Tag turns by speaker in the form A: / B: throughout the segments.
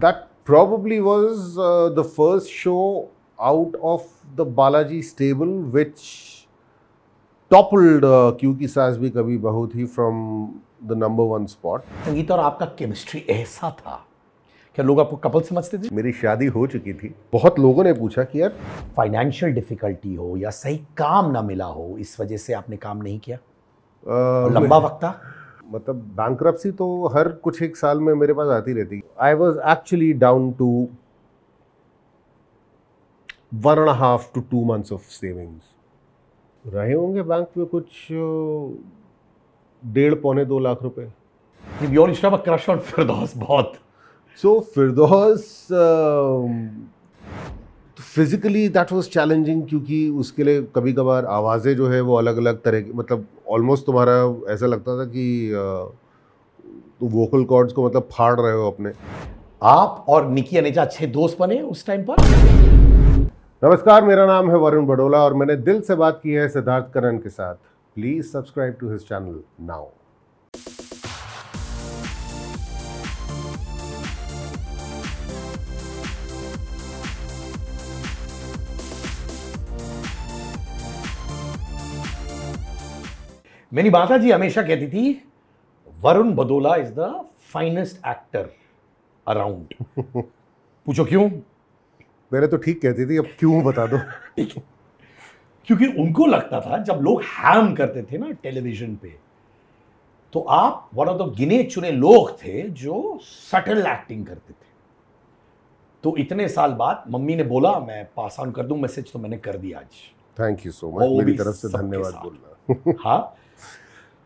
A: that probably was uh, the first show out of the Balaji stable, which toppled uh, क्योंकि सास भी कभी बहू थी from the number one spot Sangeeta और आपका केमिस्ट्री
B: ऐसा था
A: क्या लोग आपको कपल समझते थे मेरी शादी हो चुकी थी बहुत लोगों ने
B: पूछा कि यार फाइनेंशियल डिफिकल्टी हो या सही काम ना मिला हो इस वजह से आपने काम नहीं किया
A: uh, लंबा वक्त था मतलब बैंक तो हर कुछ एक साल में मेरे पास आती रहती I was actually down to one and half two two months of savings रहे होंगे बैंक में कुछ डेढ़ पौने दो लाख रुपए क्रश ऑन फिरदौस बहुत so so, Firdaus uh, um, physically that was challenging क्योंकि उसके लिए कभी कभार आवाज़ें जो है वो अलग अलग तरह की मतलब ऑलमोस्ट तुम्हारा ऐसा लगता था कि तो वोकल कॉर्ड्स को मतलब फाड़ रहे हो अपने आप और निकी अनेजा अच्छे दोस्त बने उस टाइम पर नमस्कार मेरा नाम है वरुण बडोला और मैंने दिल से बात की है सिद्धार्थ करण के साथ please subscribe to his channel now
B: मेरी माता जी हमेशा कहती थी Varun Badola is the finest actor
A: around पूछो क्यों मैंने तो ठीक कहती
B: थी अब क्यों बता दो क्योंकि उनको लगता था जब लोग हैम करते थे ना टेलीविजन पे तो आप वन ऑफ द गिने चुने लोग थे जो सटल एक्टिंग करते थे तो इतने साल बाद मम्मी ने बोला मैं पास ऑन कर दू मैसेज तो मैंने कर दिया आज
A: थैंक यू सो मच मेरी तरफ से धन्यवाद बोलना
B: हाँ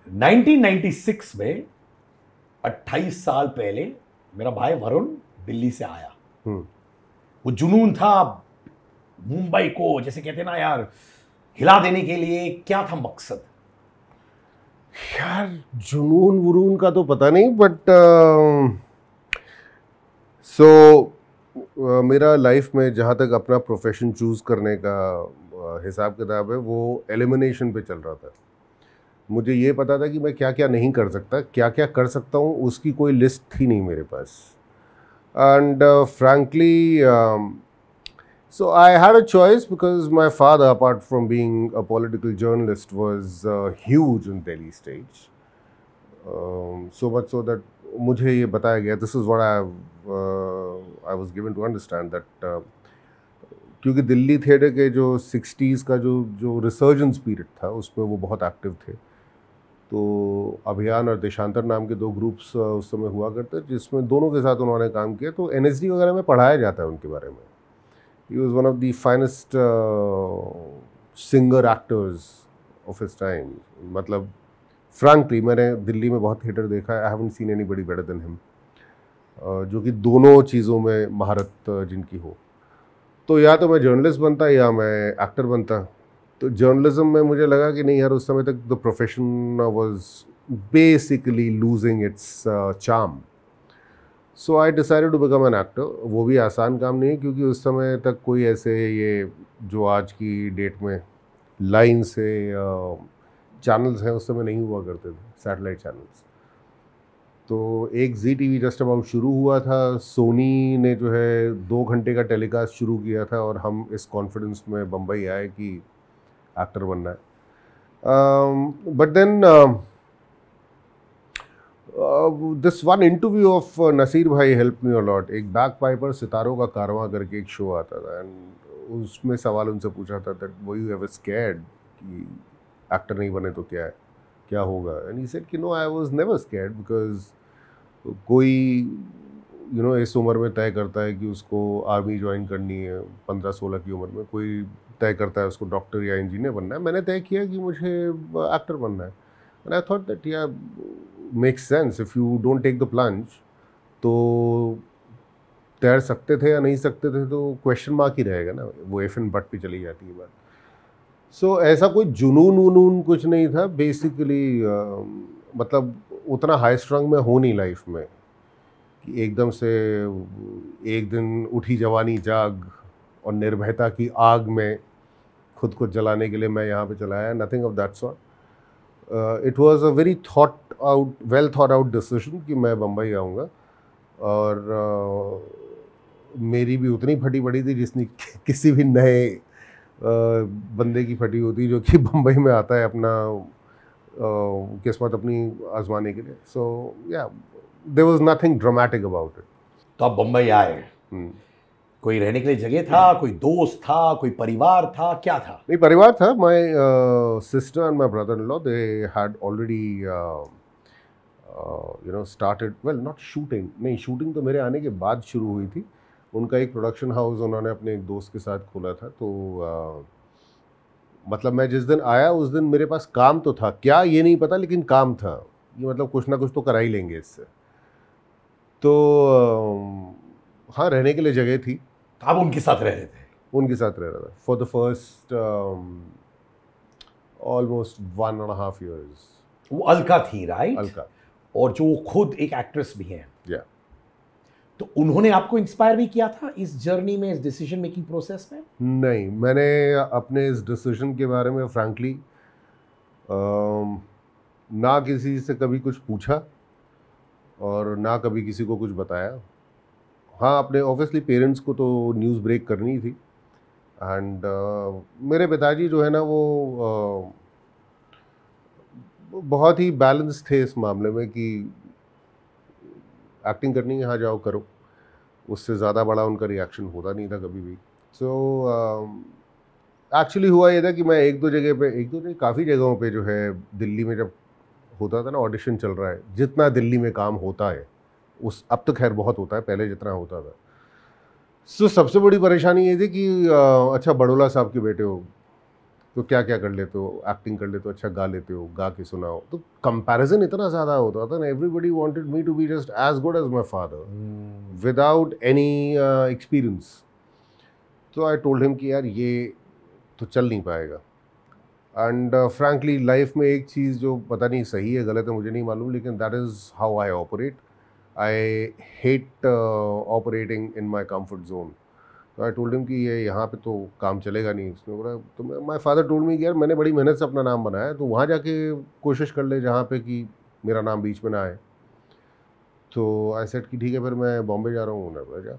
B: 1996 में 28 साल पहले मेरा भाई वरुण दिल्ली से आया हम्म। वो जुनून था मुंबई को जैसे कहते ना यार हिला देने के लिए क्या था मकसद
A: यार जुनून वरून का तो पता नहीं but so uh, so, uh, मेरा लाइफ में जहाँ तक अपना प्रोफेशन चूज़ करने का uh, हिसाब किताब है वो एलिमिनेशन पे चल रहा था मुझे ये पता था कि मैं क्या क्या नहीं कर सकता क्या क्या कर सकता हूँ उसकी कोई लिस्ट थी नहीं मेरे पास and frankly so I had a choice because my father apart from being a political journalist was huge in Delhi stage so much so that मुझे ये बताया गया this is what I I was given to understand that क्योंकि Delhi theatre के जो sixties का जो जो रिसर्जेंस पीरियड था उसमें वो बहुत एक्टिव थे तो अभियान और देशांतर नाम के दो ग्रुप्स उस समय हुआ करते जिसमें दोनों के साथ उन्होंने काम किया तो एन वगैरह में पढ़ाया जाता है उनके बारे में ही was one of the finest singer actors of इस टाइम मतलब फ्रैंकली मैंने दिल्ली में बहुत थिएटर देखा है आई हैवन सीन एनी बड़ी बेटर देन हिम जो कि दोनों चीज़ों में महारत जिनकी हो तो या तो मैं जर्नलिस्ट बनता या मैं एक्टर बनता तो जर्नलिज्म में मुझे लगा कि नहीं यार उस समय तक the profession was basically losing its charm so I decided to become an actor वो भी आसान काम नहीं है क्योंकि उस समय तक कोई ऐसे ये जो आज की डेट में है या चैनल्स हैं उस समय नहीं हुआ करते थे सैटेलाइट चैनल्स तो एक Zee T V just about शुरू हुआ था सोनी ने जो है दो घंटे का टेलीकास्ट शुरू किया था और हम इस कॉन्फिडेंस में बम्बई आए कि एक्टर बनना है but then this one interview of Naseer भाई हेल्प मी अलॉट एक बैक पाई पर सितारों का कारवा करके एक शो आता था एंड उसमें सवाल उनसे पूछा था दैट वो यू हैव स्कैड कि एक्टर नहीं बने तो क्या है क्या होगा एंड ही सेड कि no I was never scared because कोई यू you नो know, इस उम्र में तय करता है कि उसको आर्मी ज्वाइन करनी है पंद्रह सोलह की उम्र में कोई तय करता है उसको डॉक्टर या इंजीनियर बनना है मैंने तय किया कि मुझे एक्टर बनना है and I thought that yeah make sense if you don't take the plunge तो तैर सकते थे या नहीं सकते थे तो क्वेश्चन मार्क ही रहेगा ना वो एफ एन बट पर चली जाती है बात सो so, ऐसा कोई जुनून वनून कुछ नहीं था बेसिकली uh, मतलब उतना हाई स्ट्रंग में हो नहीं लाइफ में कि एकदम से एक दिन उठी जवानी जाग और निर्भयता की आग में खुद को जलाने के लिए मैं यहाँ पे चलाया nothing of that sort it was a very thought out well thought out decision कि मैं बम्बई आऊँगा और uh, मेरी भी उतनी फटी पड़ी थी जिसने किसी भी नए uh, बंदे की फटी होती जो कि बम्बई में आता है अपना uh, किस्मत अपनी आजमाने के लिए so yeah there was nothing dramatic about it
B: तो आप बम्बई आए
A: hmm. कोई रहने के लिए जगह था हाँ। कोई दोस्त
B: था कोई परिवार था क्या था
A: नहीं परिवार था my sister and my brother in law they had already you know started well not shooting नहीं शूटिंग तो मेरे आने के बाद शुरू हुई थी उनका एक प्रोडक्शन हाउस उन्होंने अपने एक दोस्त के साथ खोला था तो uh, मतलब मैं जिस दिन आया उस दिन मेरे पास काम तो था क्या ये नहीं पता लेकिन काम था ये मतलब कुछ ना कुछ तो करा ही लेंगे इससे तो uh, हाँ रहने के लिए जगह थी तो आप उनके साथ रह रहे थे उनके साथ रह रहा था for the first almost one and half years वो अलका थी राइट अलका और जो वो खुद एक एक्ट्रेस भी हैं yeah. तो उन्होंने
B: आपको इंस्पायर भी किया था इस जर्नी में इस डिसीजन मेकिंग प्रोसेस में
A: नहीं मैंने अपने इस डिसीजन के बारे में फ्रैंकली um, ना किसी से कभी कुछ पूछा और ना कभी किसी को कुछ बताया हाँ अपने ऑब्वियसली पेरेंट्स को तो न्यूज़ ब्रेक करनी थी एंड uh, मेरे पिताजी जो है ना वो uh, बहुत ही बैलेंस थे इस मामले में कि एक्टिंग करनी यहाँ जाओ करो उससे ज़्यादा बड़ा उनका रिएक्शन होता नहीं था कभी भी सो एक्चुअली uh, हुआ ये था कि मैं एक दो जगह पे एक दो नहीं काफ़ी जगहों पे जो है दिल्ली में जब होता था ना ऑडिशन चल रहा है जितना दिल्ली में काम होता है उस अब तो खैर बहुत होता है पहले जितना होता था सो so, सबसे बड़ी परेशानी ये थी कि आ, अच्छा बड़ोला साहब के बेटे हो तो क्या क्या कर लेते हो एक्टिंग कर लेते हो अच्छा गा लेते हो गा के सुनाओ तो कंपैरिजन इतना ज़्यादा होता था ना everybody wanted me to be just as good as my father without any experience तो आई टोल्ड हिम कि यार ये तो चल नहीं पाएगा एंड फ्रैंकली लाइफ में एक चीज़ जो पता नहीं सही है गलत है मुझे नहीं मालूम लेकिन that is how I operate I hate operating in my comfort zone तो आई टोल्ड हिम कि ये यहाँ पे तो काम चलेगा नहीं उसने बोला तो माई फादर टोल्ड मी यार मैंने बड़ी मेहनत से अपना नाम बनाया है तो वहाँ जाके कोशिश कर ले जहाँ पे कि मेरा नाम बीच में ना आए तो आई सेट कि ठीक है फिर मैं बॉम्बे जा रहा हूँ उन्होंने जा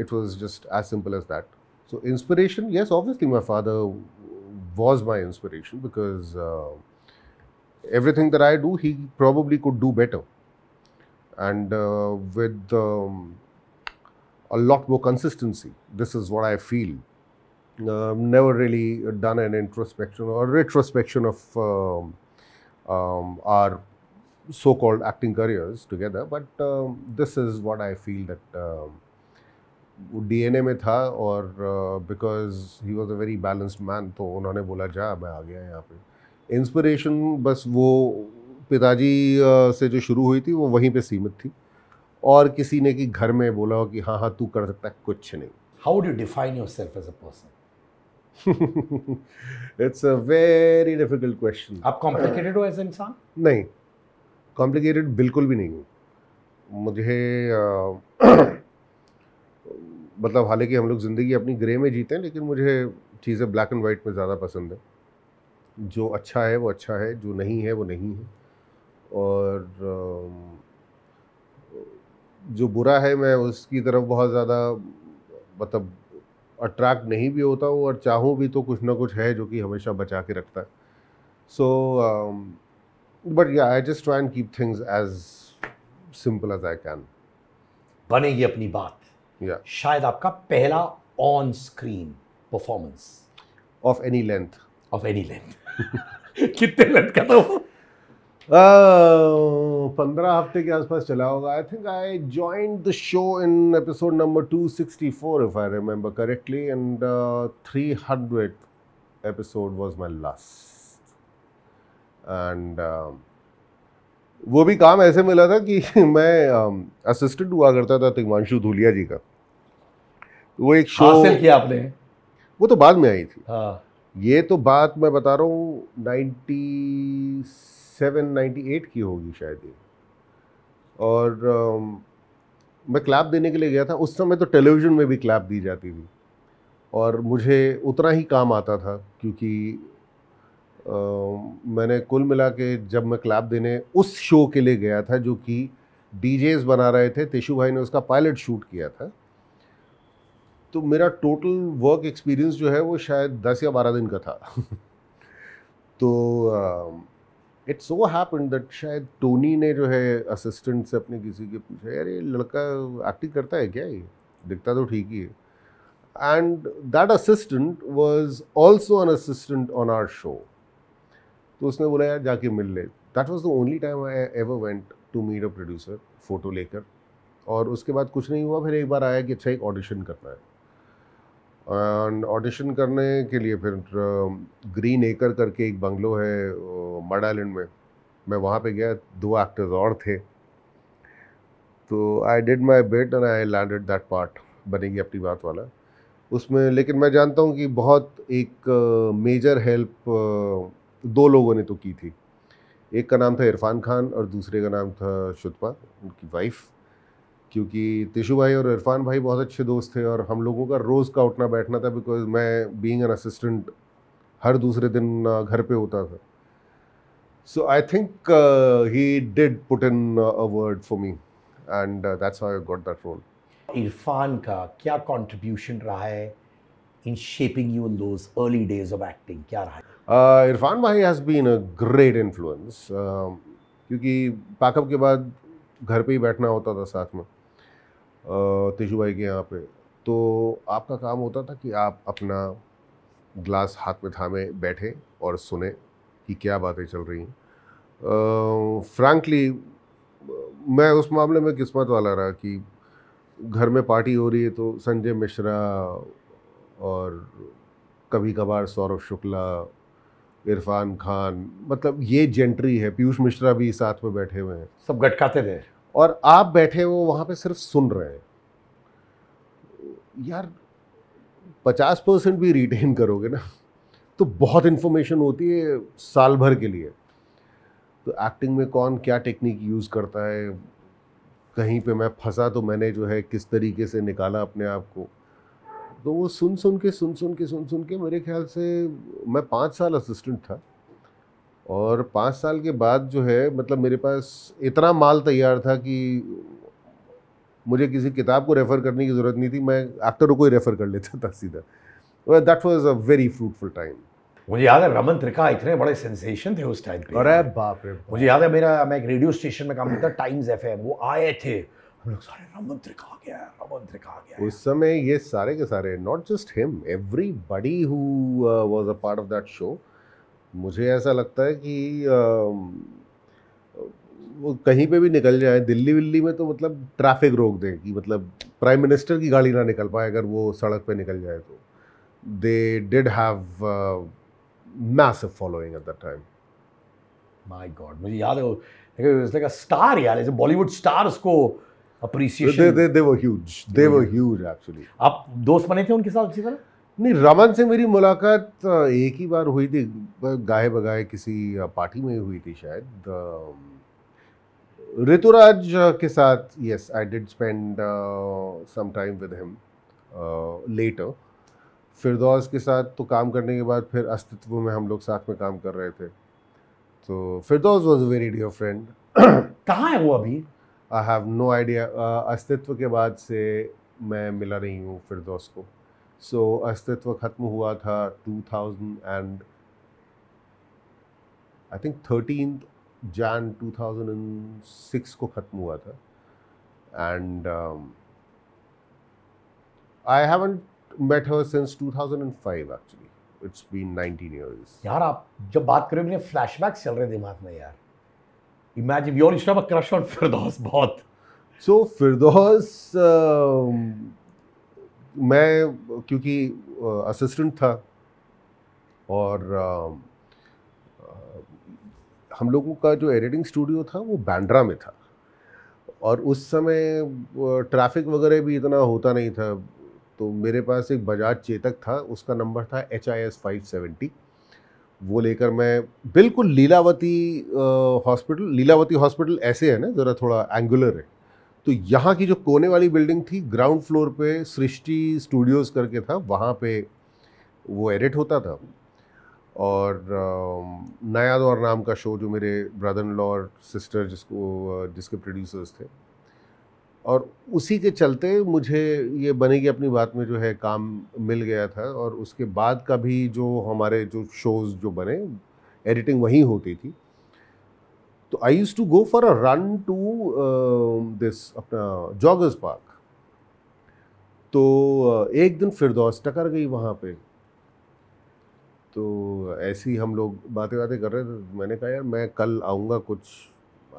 A: it was just as simple as that so inspiration yes obviously my father was my inspiration because everything there I do he probably could do better and uh, with um, a lot more consistency. This is what I feel. Uh, never really done an introspection or retrospection of um, um, our so-called acting careers together, but um, this is what I feel that um, DNA में था और because he was a very balanced man तो उन्होंने बोला जा मैं आ गया यहाँ पे Inspiration, बस वो पिताजी से जो शुरू हुई थी वो वहीं पे सीमित थी और किसी ने कि घर में बोला हो कि हाँ हाँ तू कर सकता है कुछ नहीं
B: how do define yourself as a
A: person it's a very difficult question आप कॉम्प्लिकेटेड हो एज इंसान नहीं कॉम्प्लिकेटेड बिल्कुल भी नहीं हूँ मुझे मतलब हालांकि हम लोग ज़िंदगी अपनी ग्रे में जीते हैं लेकिन मुझे चीज़ें ब्लैक एंड वाइट में ज़्यादा पसंद है जो अच्छा है वो अच्छा है जो नहीं है वो नहीं है और जो बुरा है मैं उसकी तरफ बहुत ज़्यादा मतलब अट्रैक्ट नहीं भी होता हूँ और चाहूँ भी तो कुछ ना कुछ है जो कि हमेशा बचा के रखता है so but yeah I just try and keep things as simple as I can बनेगी अपनी बात yeah.
B: शायद आपका पहला
A: on screen performance of any length of any length कितने लेंथ का तो Oh, पंद्रह हफ्ते के आसपास चला होगा I think I join the show in episode number two sixty four if I remember correctly and three hundred episode was my last and वो भी काम ऐसे मिला था कि मैं असिस्टेंट um, हुआ करता था तिग्मांशु धुलिया जी का वो एक शो हासिल किया आपने वो तो बाद में आई थी हाँ ये तो बात मैं बता रहा हूँ नाइन्टी सेवन नाइन्टी एट की होगी शायद ये और आ, um, मैं क्लैप देने के लिए गया था उस समय तो टेलीविज़न में भी क्लैप दी जाती थी और मुझे उतना ही काम आता था क्योंकि आ, um, मैंने कुल मिला के जब मैं क्लैप देने उस शो के लिए गया था जो कि डी बना रहे थे तेशु भाई ने उसका पायलट शूट किया था तो मेरा टोटल वर्क एक्सपीरियंस जो है वो शायद दस या बारह दिन का था तो um, it's so happen that शायद टोनी ने जो है असिस्टेंट से अपने किसी के पूछा यार ये लड़का एक्टिंग करता है क्या ये दिखता तो ठीक ही है and that assistant was also an assistant on our show तो उसने बोला यार जाके मिल ले that was the only time I ever went to meet a producer photo लेकर और उसके बाद कुछ नहीं हुआ फिर एक बार आया कि अच्छा एक ऑडिशन करना है ऑडिशन करने के लिए फिर ग्रीन एकर करके एक बंगलो है मड आइलैंड में मैं वहाँ पे गया दो एक्टर्स और थे तो I did my bit and I landed that part बनेगी अपनी बात वाला उसमें लेकिन मैं जानता हूँ कि बहुत एक मेजर हेल्प दो लोगों ने तो की थी एक का नाम था इरफान खान और दूसरे का नाम था शुतपा उनकी वाइफ़ क्योंकि तिशु भाई और इरफान भाई बहुत अच्छे दोस्त थे और हम लोगों का रोज़ का उठना बैठना था बिकॉज मैं बींग एन असिस्टेंट हर दूसरे दिन घर पे होता था so I think he did put in a word for me and that's how I got that role Irfan का क्या कंट्रीब्यूशन रहा है in shaping you in those
B: early days of acting क्या रहा
A: है इरफान भाई has been a great influence क्योंकि pack up के बाद घर पे ही बैठना होता था साथ में तेजू भाई के यहाँ पे तो आपका काम होता था कि आप अपना ग्लास हाथ में थामे बैठे और सुने कि क्या बातें चल रही हैं फ्रैंकली मैं उस मामले में किस्मत वाला रहा कि घर में पार्टी हो रही है तो संजय मिश्रा और कभी कभार सौरभ शुक्ला इरफान खान मतलब ये जेंट्री है पीयूष मिश्रा भी साथ में बैठे हुए हैं सब गटकाते थे और आप बैठे हो वहाँ पे सिर्फ सुन रहे हैं यार पचास परसेंट भी रिटेन करोगे ना तो बहुत इन्फॉर्मेशन होती है साल भर के लिए तो एक्टिंग में कौन क्या टेक्निक यूज़ करता है कहीं पे मैं फंसा तो मैंने जो है किस तरीके से निकाला अपने आप को तो वो सुन सुन के सुन सुन के सुन सुन के मेरे ख्याल से मैं पाँच साल असिस्टेंट था और पाँच साल के बाद जो है मतलब मेरे पास इतना माल तैयार था कि मुझे किसी किताब को रेफ़र करने की ज़रूरत नहीं थी मैं एक्टरों को ही रेफ़र कर लेता था सीधा that was a very fruitful time
B: मुझे याद है रमन त्रिका इतने बड़े सेंसेशन थे उस टाइम पे अरे
A: बाप रे मुझे याद है मेरा मैं एक रेडियो स्टेशन में काम करता
B: टाइम्स एफ वो आए थे हम लोग सारे रमन त्रिका आ गया रमन त्रिका आ
A: गया उस समय ये सारे के सारे not just him everybody who was a part of that show मुझे ऐसा लगता है कि आ, वो कहीं पे भी निकल जाए दिल्ली विल्ली में तो मतलब ट्रैफिक रोक दें कि मतलब प्राइम मिनिस्टर की गाड़ी ना निकल पाए अगर वो सड़क पे निकल जाए तो they did have massive following at the time
B: my god मुझे याद है स्टार यार बॉलीवुड स्टार उसको
A: अप्रिसिएशन दे दे they were huge they were huge actually आप दोस्त बने थे उनके साथ अच्छी तरह नहीं रमन से मेरी मुलाकात एक ही बार हुई थी गाहे बगाए किसी पार्टी में हुई थी शायद ऋतुराज के साथ yes I did spend some time with him later Firdaus के साथ तो काम करने के बाद फिर अस्तित्व में हम लोग साथ में काम कर रहे थे तो Firdaus was very dear friend कहाँ है वो अभी आई हैव नो आइडिया अस्तित्व के बाद से मैं मिला नहीं हूँ फिरदौस को सो अस्तित्व ख़त्म हुआ था 2000 एंड आई थिंक थर्टीन जैन 2006 को ख़त्म हुआ था and I haven't met her since 2005 actually it's been 19 years
B: यार आप जब बात करें मेरे फ्लैशबैक चल रहे दिमाग में यार imagine your crush on Firdaus बहुत
A: so so, Firdaus uh, um, मैं क्योंकि असिस्टेंट था और हम लोगों का जो एडिटिंग स्टूडियो था वो बैंड्रा में था और उस समय ट्रैफिक वगैरह भी इतना होता नहीं था तो मेरे पास एक बजाज चेतक था उसका नंबर था H I S five seventy वो लेकर मैं बिल्कुल लीलावती हॉस्पिटल लीलावती हॉस्पिटल ऐसे है ना ज़रा थोड़ा एंगुलर है तो यहाँ की जो कोने वाली बिल्डिंग थी ग्राउंड फ्लोर पे सृष्टि स्टूडियोज़ करके था वहाँ पे वो एडिट होता था और नया दौर नाम का शो जो मेरे ब्रदर लॉ और सिस्टर जिसको जिसके प्रोड्यूसर्स थे और उसी के चलते मुझे ये बनेगी अपनी बात में जो है काम मिल गया था और उसके बाद का भी जो हमारे जो शोज़ जो बने एडिटिंग वहीं होती थी तो I use to go for a run to this अपना जॉगर्स पार्क तो uh, एक दिन फिरदौस टकर गई वहाँ पे तो ऐसे ही हम लोग बातें बातें कर रहे थे मैंने कहा यार मैं कल आऊँगा कुछ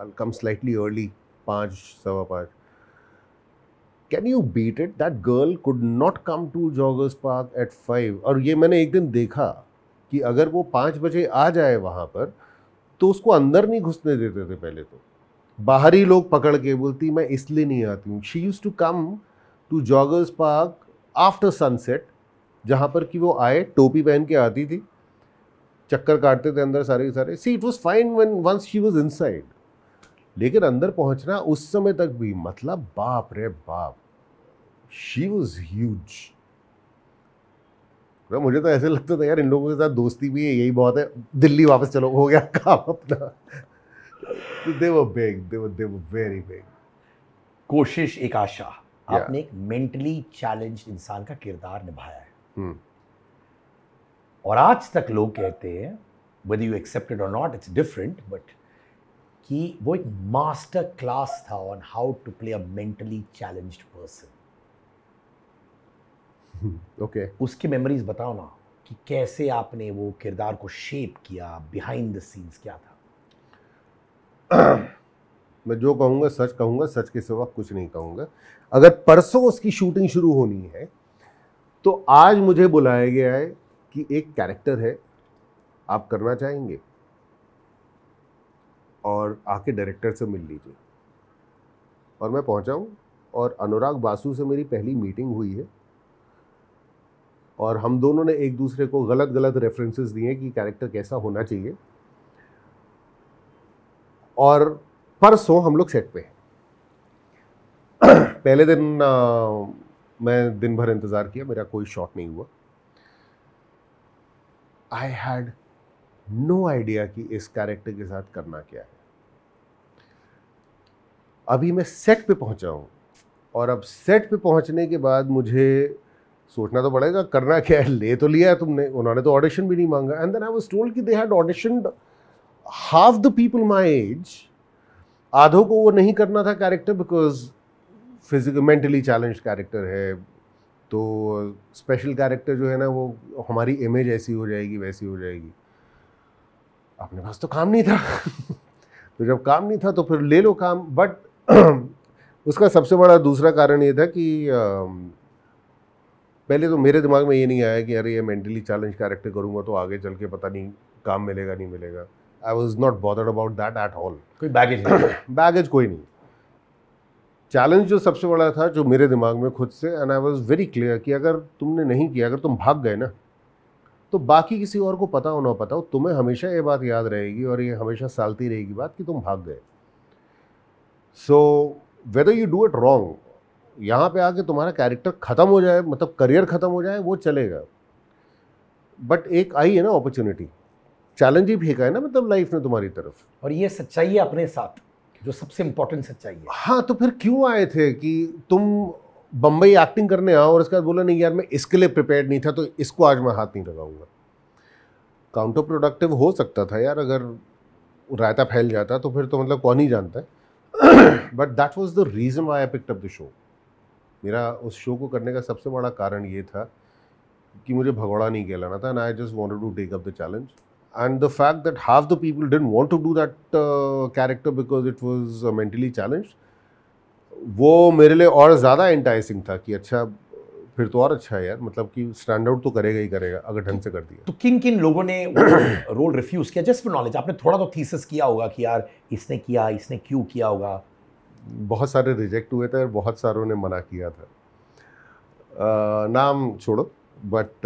A: आई कम स्लाइटली अर्ली पाँच सवा पाँच can you beat it that girl could not come to joggers park at five और ये मैंने एक दिन देखा कि अगर वो पाँच बजे आ जाए वहाँ पर तो उसको अंदर नहीं घुसने देते थे पहले तो बाहरी लोग पकड़ के बोलती मैं इसलिए नहीं आती हूँ she used to come to joggers park after sunset जहाँ पर कि वो आए टोपी पहन के आती थी चक्कर काटते थे अंदर सारे के सारे see it was fine one once she was inside लेकिन अंदर पहुँचना उस समय तक भी मतलब बाप रे बाप शी वॉज ह्यूज मैं तो मुझे तो ऐसे लगता था यार इन लोगों के साथ दोस्ती भी है यही बहुत है दिल्ली वापस चलो हो गया काम अपना देवर बिग दे वो वेरी बिग
B: कोशिश एक आशा आपने एक मेंटली चैलेंज इंसान का किरदार निभाया है hmm. और आज तक लोग कहते हैं वेदर यू एक्सेप्टेड और नॉट इट्स डिफरेंट बट कि वो एक मास्टर क्लास था on how to play a mentally challenged person okay उसकी मेमोरीज बताओ ना कि कैसे आपने वो किरदार को शेप किया बिहाइंड द सीन्स क्या था
A: मैं जो कहूँगा सच कहूँगा सच के सिवा कुछ नहीं कहूँगा अगर परसों उसकी शूटिंग शुरू होनी है तो आज मुझे बुलाया गया है कि एक कैरेक्टर है आप करना चाहेंगे और आके डायरेक्टर से मिल लीजिए और मैं पहुँचाऊँ और अनुराग बासु से मेरी पहली मीटिंग हुई है और हम दोनों ने एक दूसरे को गलत गलत रेफरेंसेस दिए कि कैरेक्टर कैसा होना चाहिए और परसों हम लोग सेट पे हैं पहले दिन आ, मैं दिन भर इंतज़ार किया मेरा कोई शॉट नहीं हुआ आई हैड नो आइडिया कि इस कैरेक्टर के साथ करना क्या है अभी मैं सेट पे पहुंचा हूं और अब सेट पे पहुंचने के बाद मुझे सोचना तो पड़ेगा करना क्या है ले तो लिया है तुमने उन्होंने तो ऑडिशन भी नहीं मांगा and then I was told कि they had audition half the people my age आधों को वो नहीं करना था character because physique mentally challenge character है तो स्पेशल कैरेक्टर जो है ना वो हमारी इमेज ऐसी हो जाएगी वैसी हो जाएगी अपने पास तो काम नहीं था तो जब काम नहीं था तो फिर ले लो काम बट उसका सबसे बड़ा दूसरा कारण ये था कि um, पहले तो मेरे दिमाग में ये नहीं आया कि अरे ये मेंटली चैलेंज कैरेक्टर करूँगा तो आगे चल के पता नहीं काम मिलेगा नहीं मिलेगा I was not bothered about that at all कोई बैगेज बैगेज कोई नहीं चैलेंज जो सबसे बड़ा था जो मेरे दिमाग में खुद से and I was very clear कि अगर तुमने नहीं किया अगर तुम भाग गए ना तो बाकी किसी और को पता हो ना पता हो तुम्हें हमेशा ये बात याद रहेगी और ये हमेशा सालती रहेगी बात कि तुम भाग गए so whether you do it wrong यहाँ पे आके तुम्हारा कैरेक्टर ख़त्म हो जाए मतलब करियर ख़त्म हो जाए वो चलेगा बट एक आई है ना अपॉर्चुनिटी चैलेंज ही फेंका है ना मतलब लाइफ में तुम्हारी तरफ
B: और ये सच्चाई है अपने साथ जो सबसे इम्पोर्टेंट सच्चाई है
A: हाँ तो फिर क्यों आए थे कि तुम बम्बई एक्टिंग करने आओ और इसके बाद बोला नहीं यार मैं इसके लिए प्रिपेयर नहीं था तो इसको आज मैं हाथ नहीं लगाऊंगा काउंटर प्रोडक्टिव हो सकता था यार अगर रायता फैल जाता तो फिर तो मतलब कौन ही जानता है but that was the reason why I picked up the show मेरा उस शो को करने का सबसे बड़ा कारण ये था कि मुझे भगौड़ा नहीं कहलाना था and I just want to take up the challenge and the fact that half the people didn't want to do that character because it was mentally challenge वो मेरे लिए और ज़्यादा इंटाइसिंग था कि अच्छा फिर तो और अच्छा है यार मतलब कि स्टैंड आउट तो करेगा ही करेगा अगर ढंग से कर दिया तो किन किन लोगों ने रोल रिफ्यूज़ किया जस्ट फॉर नॉलेज आपने थोड़ा तो थीसिस किया होगा कि यार इसने किया इसने क्यों किया होगा बहुत सारे रिजेक्ट हुए थे और बहुत सारों ने मना किया था आ, नाम छोड़ो बट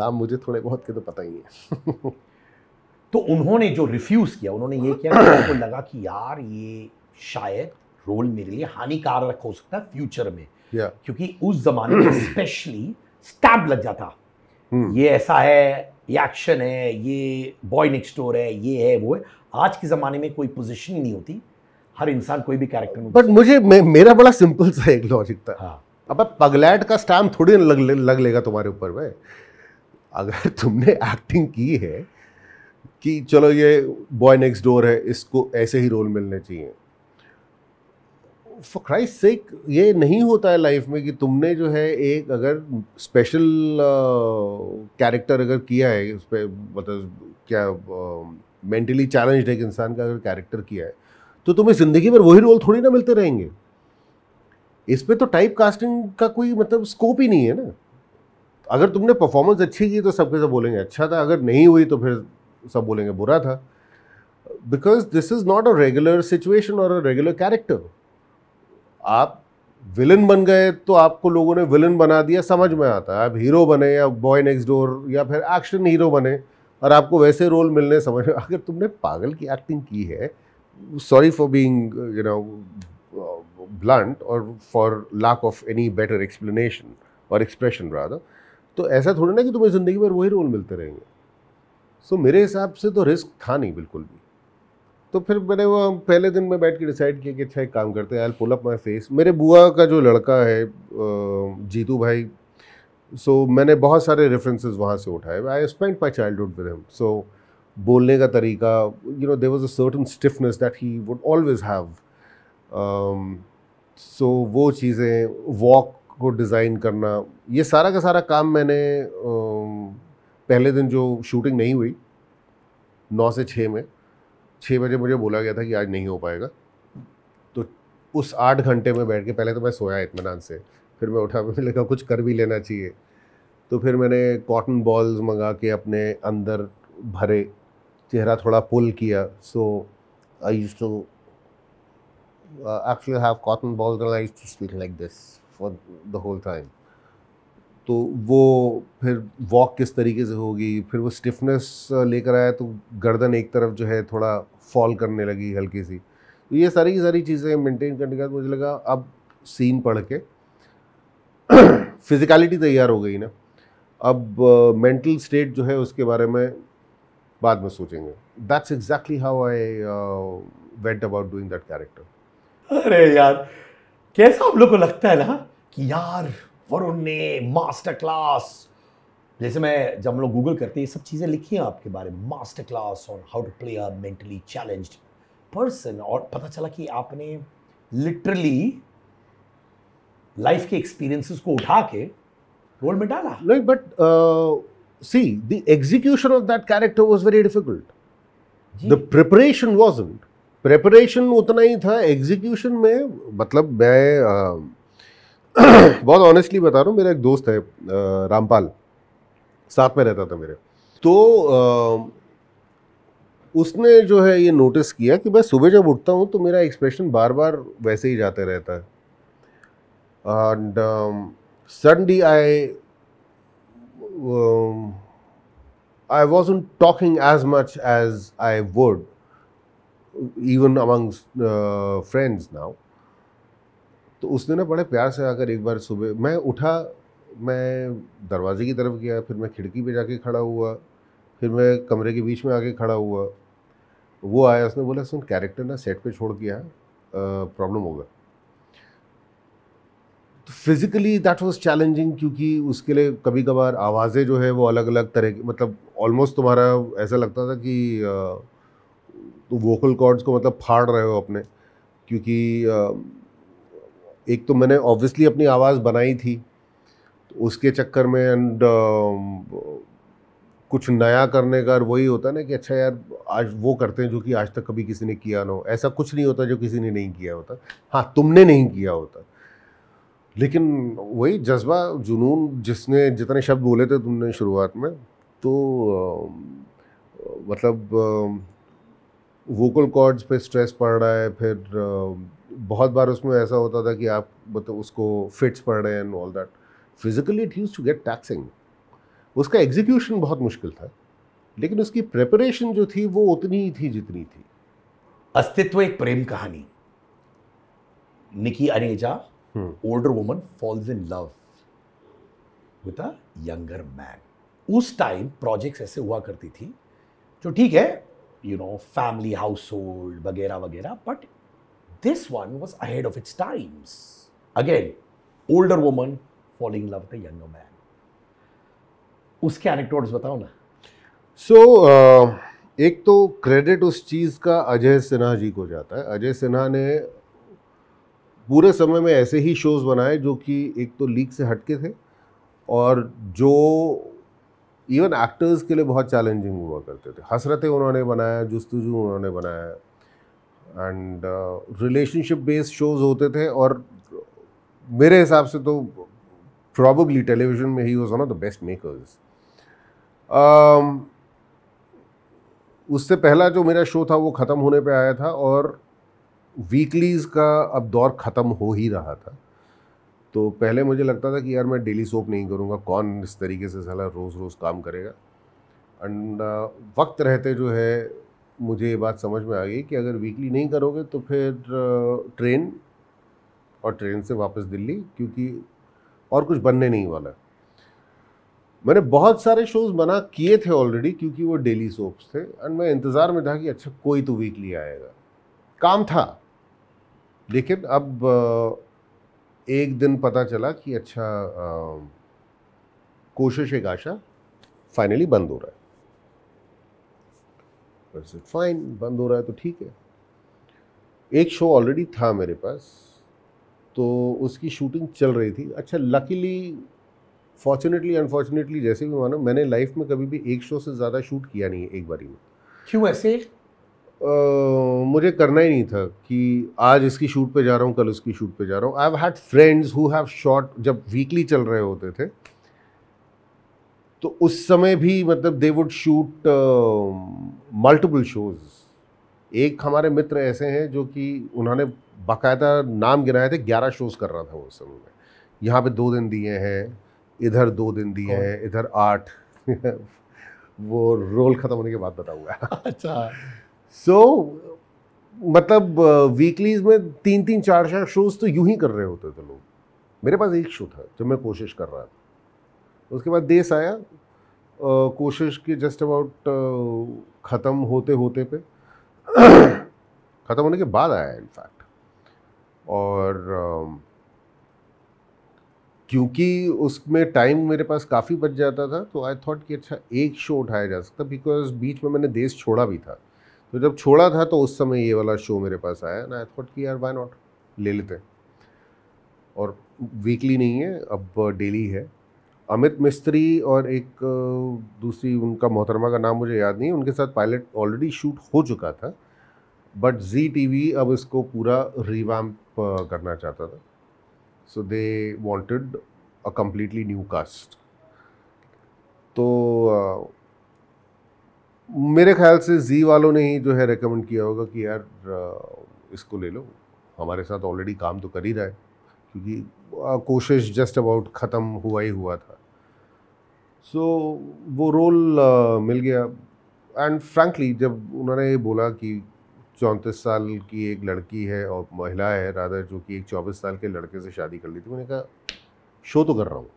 A: नाम मुझे थोड़े बहुत के तो पता ही है तो उन्होंने जो रिफ्यूज़
B: किया उन्होंने ये किया कि उनको लगा कि यार ये शायद रोल मेरे लिए हानिकारक हो सकता है फ्यूचर में yeah. क्योंकि उस जमाने में स्पेशली स्टैप लग जाता hmm. ये ऐसा है ये एक्शन है ये बॉय नेक्स्ट डोर है ये है वो है आज के ज़माने में कोई पोजिशन नहीं होती हर इंसान कोई भी कैरेक्टर में बट
A: मुझे मेरा बड़ा सिंपल सा एक लॉजिक था हाँ अब पगलैट का स्टैम्प थोड़ी लग ले, लग लेगा तुम्हारे ऊपर में अगर तुमने एक्टिंग की है कि चलो ये बॉय नेक्स्ट डोर है इसको ऐसे ही रोल मिलने चाहिए फॉर क्राइस्ट सेक ये नहीं होता है लाइफ में कि तुमने जो है एक अगर स्पेशल कैरेक्टर अगर किया है उस पर मतलब क्या मेंटली चैलेंज एक इंसान का अगर कैरेक्टर किया है तो तुम्हें ज़िंदगी भर वही रोल थोड़ी ना मिलते रहेंगे इस पर तो टाइप कास्टिंग का कोई मतलब स्कोप ही नहीं है ना अगर तुमने परफॉर्मेंस अच्छी की तो सबके सब बोलेंगे अच्छा था अगर नहीं हुई तो फिर सब बोलेंगे बुरा था because this is not a regular situation और अ रेगुलर कैरेक्टर आप विलन बन गए तो आपको लोगों ने विलन बना दिया समझ में आता है आप हीरो बने या बॉय नेक्स्ट डोर या फिर एक्शन हीरो बने और आपको वैसे रोल मिलने समझ में अगर तुमने पागल की एक्टिंग की है sorry for being, uh, you know, uh, blunt or for lack of any better explanation or expression rather. तो ऐसा थोड़ा ना कि तुम्हें ज़िंदगी भर वही रोल मिलते रहेंगे सो so, मेरे हिसाब से तो रिस्क था नहीं बिल्कुल भी तो फिर मैंने वो पहले दिन में बैठ के डिसाइड किया कि अच्छा एक काम करते हैं आई पुल अप माई फेस मेरे बुआ का जो लड़का है जीतू भाई सो so, मैंने बहुत सारे रेफरेंसेस वहाँ से उठाए I spend my childhood with him so so, बोलने का तरीका you know there was a certain stiffness that he would always have so वो चीज़ें वॉक को डिज़ाइन करना ये सारा का सारा काम मैंने uh, पहले दिन जो शूटिंग नहीं हुई नौ से छः में छः बजे मुझे बोला गया था कि आज नहीं हो पाएगा तो उस आठ घंटे में बैठ के पहले तो मैं सोया इतमान से फिर मैं उठा मैंने लगा कुछ कर भी लेना चाहिए तो फिर मैंने कॉटन बॉल्स मंगा के अपने अंदर भरे चेहरा थोड़ा पुल किया so I used to actually have cotton ball and I used to speak like this for the तो वो फिर वॉक किस तरीके से होगी फिर वो स्टिफनेस uh, लेकर आया तो गर्दन एक तरफ जो है थोड़ा फॉल करने लगी हल्की सी तो ये सारी की सारी चीज़ें मेंटेन करने के बाद मुझे लगा अब सीन पढ़ के फिज़िकलिटी तैयार हो गई ना अब मेंटल uh, स्टेट जो है उसके बारे में बाद में सोचेंगे that's exactly how I went about doing that character अरे यार कैसा आप लोग को लगता है ना
B: कि यार वरुण ने मास्टर क्लास जैसे मैं जब हम लोग गूगल करते हैं ये सब चीज़ें लिखी हैं आपके बारे में master class on how to play a mentally challenged person और पता चला कि आपने लिटरली लाइफ के एक्सपीरियंसेस को उठा के रोल में डाला नहीं but
A: see, the execution of that character was very difficult. The preparation wasn't. preparation utna hi tha execution mein matlab main आ, बहुत ऑनेस्टली बता रहा हूँ मेरा एक दोस्त है आ, रामपाल साथ में रहता था मेरे तो आ, उसने जो है ये नोटिस किया कि मैं सुबह जब उठता हूँ तो मेरा एक्सप्रेशन बार बार वैसे ही जाते रहता है and suddenly I I was in talking as much as I would even among friends now तो उसने ना बड़े प्यार से आकर एक बार सुबह मैं उठा मैं दरवाजे की तरफ गया फिर मैं खिड़की पे जाके खड़ा हुआ फिर मैं कमरे के बीच में आके खड़ा हुआ वो आया उसने बोला सुन कैरेक्टर ना सेट पे छोड़ के आया प्रॉब्लम होगा तो फिज़िकली दैट वाज चैलेंजिंग क्योंकि उसके लिए कभी कभार आवाज़ें जो है वो अलग अलग तरह की मतलब ऑलमोस्ट तुम्हारा ऐसा लगता था कि तो वोकल कॉर्ड्स को मतलब फाड़ रहे हो अपने क्योंकि एक तो मैंने ऑब्वियसली अपनी आवाज़ बनाई थी तो उसके चक्कर में एंड कुछ नया करने का वही होता ना कि अच्छा यार आज वो करते हैं जो कि आज तक कभी किसी ने किया ना हो ऐसा कुछ नहीं होता जो किसी ने नहीं किया होता हाँ तुमने नहीं किया होता लेकिन वही जज्बा जुनून जिसने जितने शब्द बोले थे तुमने शुरुआत में तो आ, मतलब आ, वोकल कॉर्ड्स पे स्ट्रेस पड़ रहा है फिर आ, बहुत बार उसमें ऐसा होता था कि आप मतलब उसको फिट्स पड़ रहे हैं and all that physically it used to get taxing उसका एग्जीक्यूशन बहुत मुश्किल था लेकिन उसकी प्रेपरेशन जो थी वो उतनी ही थी जितनी थी अस्तित्व Ek Prem Kahani Nikki Aneja
B: older woman falls in love with a younger man उस टाइम प्रोजेक्ट्स ऐसे हुआ करती थी जो ठीक है you know family household वगैरह वगैरह but this one was ahead of its times again older woman following love the younger man उसके एनेक्टोड्स बताओ ना
A: सो so, uh, एक तो क्रेडिट उस चीज़ का अजय सिन्हा जी को जाता है अजय सिन्हा ने पूरे समय में ऐसे ही शोज़ बनाए जो कि एक तो लीक से हटके थे और जो इवन एक्टर्स के लिए बहुत चैलेंजिंग हुआ करते थे हसरतें उन्होंने बनाया जस्तजू उन्होंने बनाया एंड रिलेशनशिप बेस्ड शोज़ होते थे और मेरे हिसाब से तो प्रॉबली टेलीविज़न में ही was one of the best makers उससे पहला जो मेरा शो था वो ख़त्म होने पे आया था और वीकलीज़ का अब दौर ख़त्म हो ही रहा था तो पहले मुझे लगता था कि यार मैं डेली सोप नहीं करूँगा कौन इस तरीके से साला रोज़ रोज़ काम करेगा एंड uh, वक्त रहते जो है मुझे ये बात समझ में आ गई कि अगर वीकली नहीं करोगे तो फिर ट्रेन uh, और ट्रेन से वापस दिल्ली क्योंकि और कुछ बनने नहीं वाला मैंने बहुत सारे शोज़ मना किए थे ऑलरेडी क्योंकि वो डेली सोप्स थे एंड मैं इंतज़ार में था कि अच्छा कोई तो वीकली आएगा काम था लेकिन अब एक दिन पता चला कि अच्छा कोशिश एक आशा फाइनली बंद हो रहा है फाइन बंद हो रहा है तो ठीक है एक शो ऑलरेडी था मेरे पास तो उसकी शूटिंग चल रही थी अच्छा लकीली फॉर्चुनेटली अनफॉर्चुनेटली जैसे भी मानो मैंने लाइफ में कभी भी एक शो से ज़्यादा शूट किया नहीं है एक बारी में क्यों ऐसे मुझे करना ही नहीं था कि आज इसकी शूट पे जा रहा हूँ कल उसकी शूट पे जा रहा हूँ I had friends who have shot जब वीकली चल रहे होते थे तो उस समय भी मतलब they would shoot multiple shows एक हमारे मित्र ऐसे हैं जो कि उन्होंने बाकायदा नाम गिनाए थे ग्यारह शोज़ कर रहा था उस समय में यहाँ पे दो दिन दिए हैं इधर दो दिन दिए हैं इधर आठ वो रोल ख़त्म होने के बाद बताऊंगा अच्छा सो so, मतलब वीकलीज uh, में तीन तीन चार चार शोज़ तो यूं ही कर रहे होते थे लोग मेरे पास एक शो था जब मैं कोशिश कर रहा था उसके बाद देश आया आ, uh, कोशिश के जस्ट अबाउट ख़त्म होते होते पे ख़त्म होने के बाद आया इनफैक्ट और um, क्योंकि उसमें टाइम मेरे पास काफ़ी बच जाता था तो आई थॉट कि अच्छा एक शो उठाया जा सकता बिकॉज बीच में मैंने देश छोड़ा भी था तो जब छोड़ा था तो उस समय ये वाला शो मेरे पास आया ना आई थॉट कि यार वाई नॉट ले लेते हैं और वीकली नहीं है अब डेली है अमित मिस्त्री और एक दूसरी उनका मोहतरमा का नाम मुझे याद नहीं है उनके साथ पायलट ऑलरेडी शूट हो चुका था बट जी टी अब इसको पूरा रिवैम्प करना चाहता था so they wanted a completely new cast तो मेरे ख्याल से जी वालों ने ही जो है रेकमेंड किया होगा कि यार इसको ले लो हमारे साथ ऑलरेडी काम तो कर ही रहा है क्योंकि कोशिश जस्ट अबाउट ख़त्म हुआ ही हुआ था सो so, वो रोल आ, मिल गया एंड फ्रैंकली जब उन्होंने ये बोला कि चौंतीस साल की एक लड़की है और महिला है राधा जो कि एक चौबीस साल के लड़के से शादी कर ली थी मैंने कहा शो तो कर रहा हूँ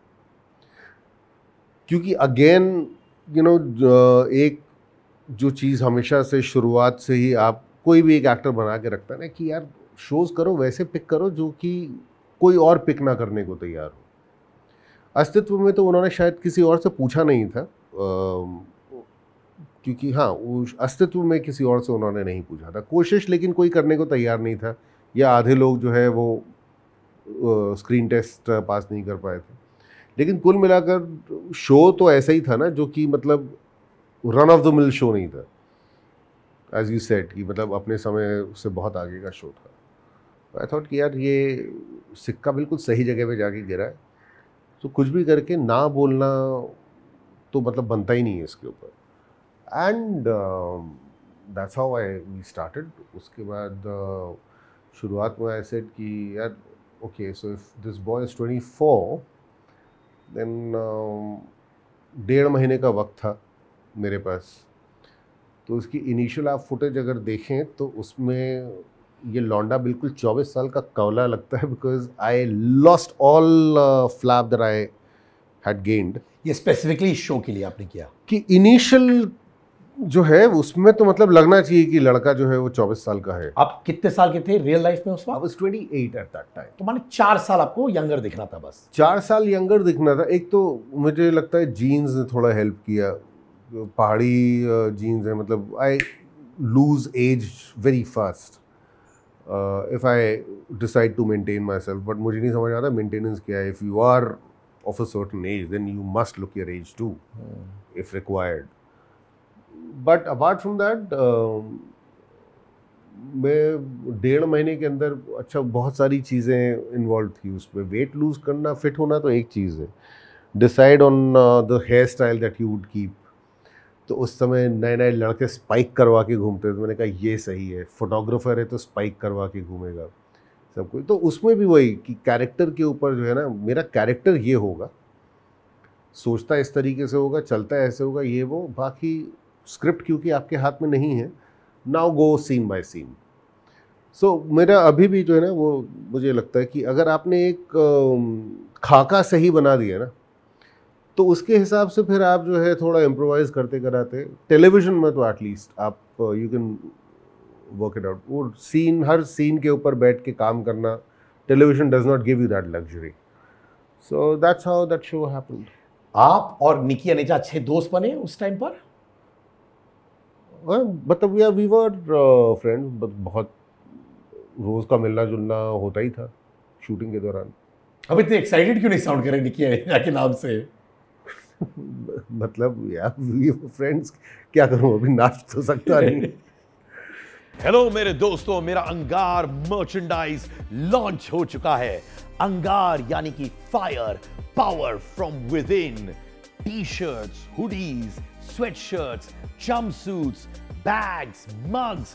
A: क्योंकि अगेन यू नो एक जो चीज़ हमेशा से शुरुआत से ही आप कोई भी एक एक्टर बना के रखता है ना कि यार शोज़ करो वैसे पिक करो जो कि कोई और पिक ना करने को तैयार हो अस्तित्व में तो उन्होंने शायद किसी और से पूछा नहीं था क्योंकि हाँ उस अस्तित्व में किसी और से उन्होंने नहीं पूछा था कोशिश लेकिन कोई करने को तैयार नहीं था या आधे लोग जो है वो आ, स्क्रीन टेस्ट पास नहीं कर पाए थे लेकिन कुल मिलाकर शो तो ऐसा ही था ना जो कि मतलब run of the mill show नहीं था एज यू सेट कि मतलब अपने समय उससे बहुत आगे का शो था आई थॉट कि यार ये सिक्का बिल्कुल सही जगह पे जाके गिरा है तो कुछ भी करके ना बोलना तो मतलब बनता ही नहीं है इसके ऊपर and that's how I we started उसके बाद uh, शुरुआत में आई सेट कि यार okay so if this boy is twenty four then डेढ़ महीने का वक्त था मेरे पास तो उसकी इनिशियल आप फुटेज अगर देखें तो उसमें ये लौंडा बिल्कुल चौबीस साल का कवला लगता है because I lost all flab that I had gained
B: ये स्पेसिफिकली इस शो के
A: लिए आपने किया कि इनिशियल जो है उसमें तो मतलब लगना चाहिए कि लड़का जो है वो चौबीस साल का है
B: आप कितने साल के थे रियल लाइफ में उस वक्त twenty eight at that time तो माने चार साल आपको यंगर दिखना था बस
A: चार साल यंगर दिखना था एक तो मुझे लगता है जीन्स ने थोड़ा हेल्प किया पहाड़ी जीन्स है मतलब I lose age very fast if I decide to maintain myself but मुझे नहीं समझ आता मेंटेनेंस क्या है if you are of a certain age then you must look your age too if required but apart from that मैं डेढ़ महीने के अंदर अच्छा बहुत सारी चीज़ें इन्वॉल्व थी उसमें वेट लूज़ करना फिट होना तो एक चीज़ है decide on the hairstyle that you would keep तो उस समय नए नए लड़के स्पाइक करवा के घूमते थे तो मैंने कहा ये सही है फोटोग्राफर है तो स्पाइक करवा के घूमेगा सब कुछ तो उसमें भी वही कि कैरेक्टर के ऊपर जो है ना मेरा कैरेक्टर ये होगा सोचता इस तरीके से होगा चलता ऐसे होगा ये वो बाकी स्क्रिप्ट क्योंकि आपके हाथ में नहीं है now go scene by scene so मेरा अभी भी जो है ना वो मुझे लगता है कि अगर आपने एक खाका सही बना दिया ना तो उसके हिसाब से फिर आप जो है थोड़ा इम्प्रोवाइज करते कराते टेलीविजन में तो एटलीस्ट आप you can work it out वो सीन हर सीन के ऊपर बैठ के काम करना television does not give you that luxury so that's how that show happened आप और निकी अनेजा अच्छे
B: दोस्त बने उस टाइम पर
A: हाँ, मतलब या वी वर फ्रेंड बहुत रोज़ का मिलना जुलना होता ही था शूटिंग के दौरान अब इतने एक्साइटेड क्यों नहीं साउंड रहे निकी अनेजा के नाम से मतलब फ्रेंड्स क्या करूं अभी नाच तो सकता नहीं
B: हेलो मेरे दोस्तों मेरा अंगार मर्चेंडाइज लॉन्च हो चुका है अंगार यानी कि fire power from within T shirts hoodies sweatshirts jumpsuits bags mugs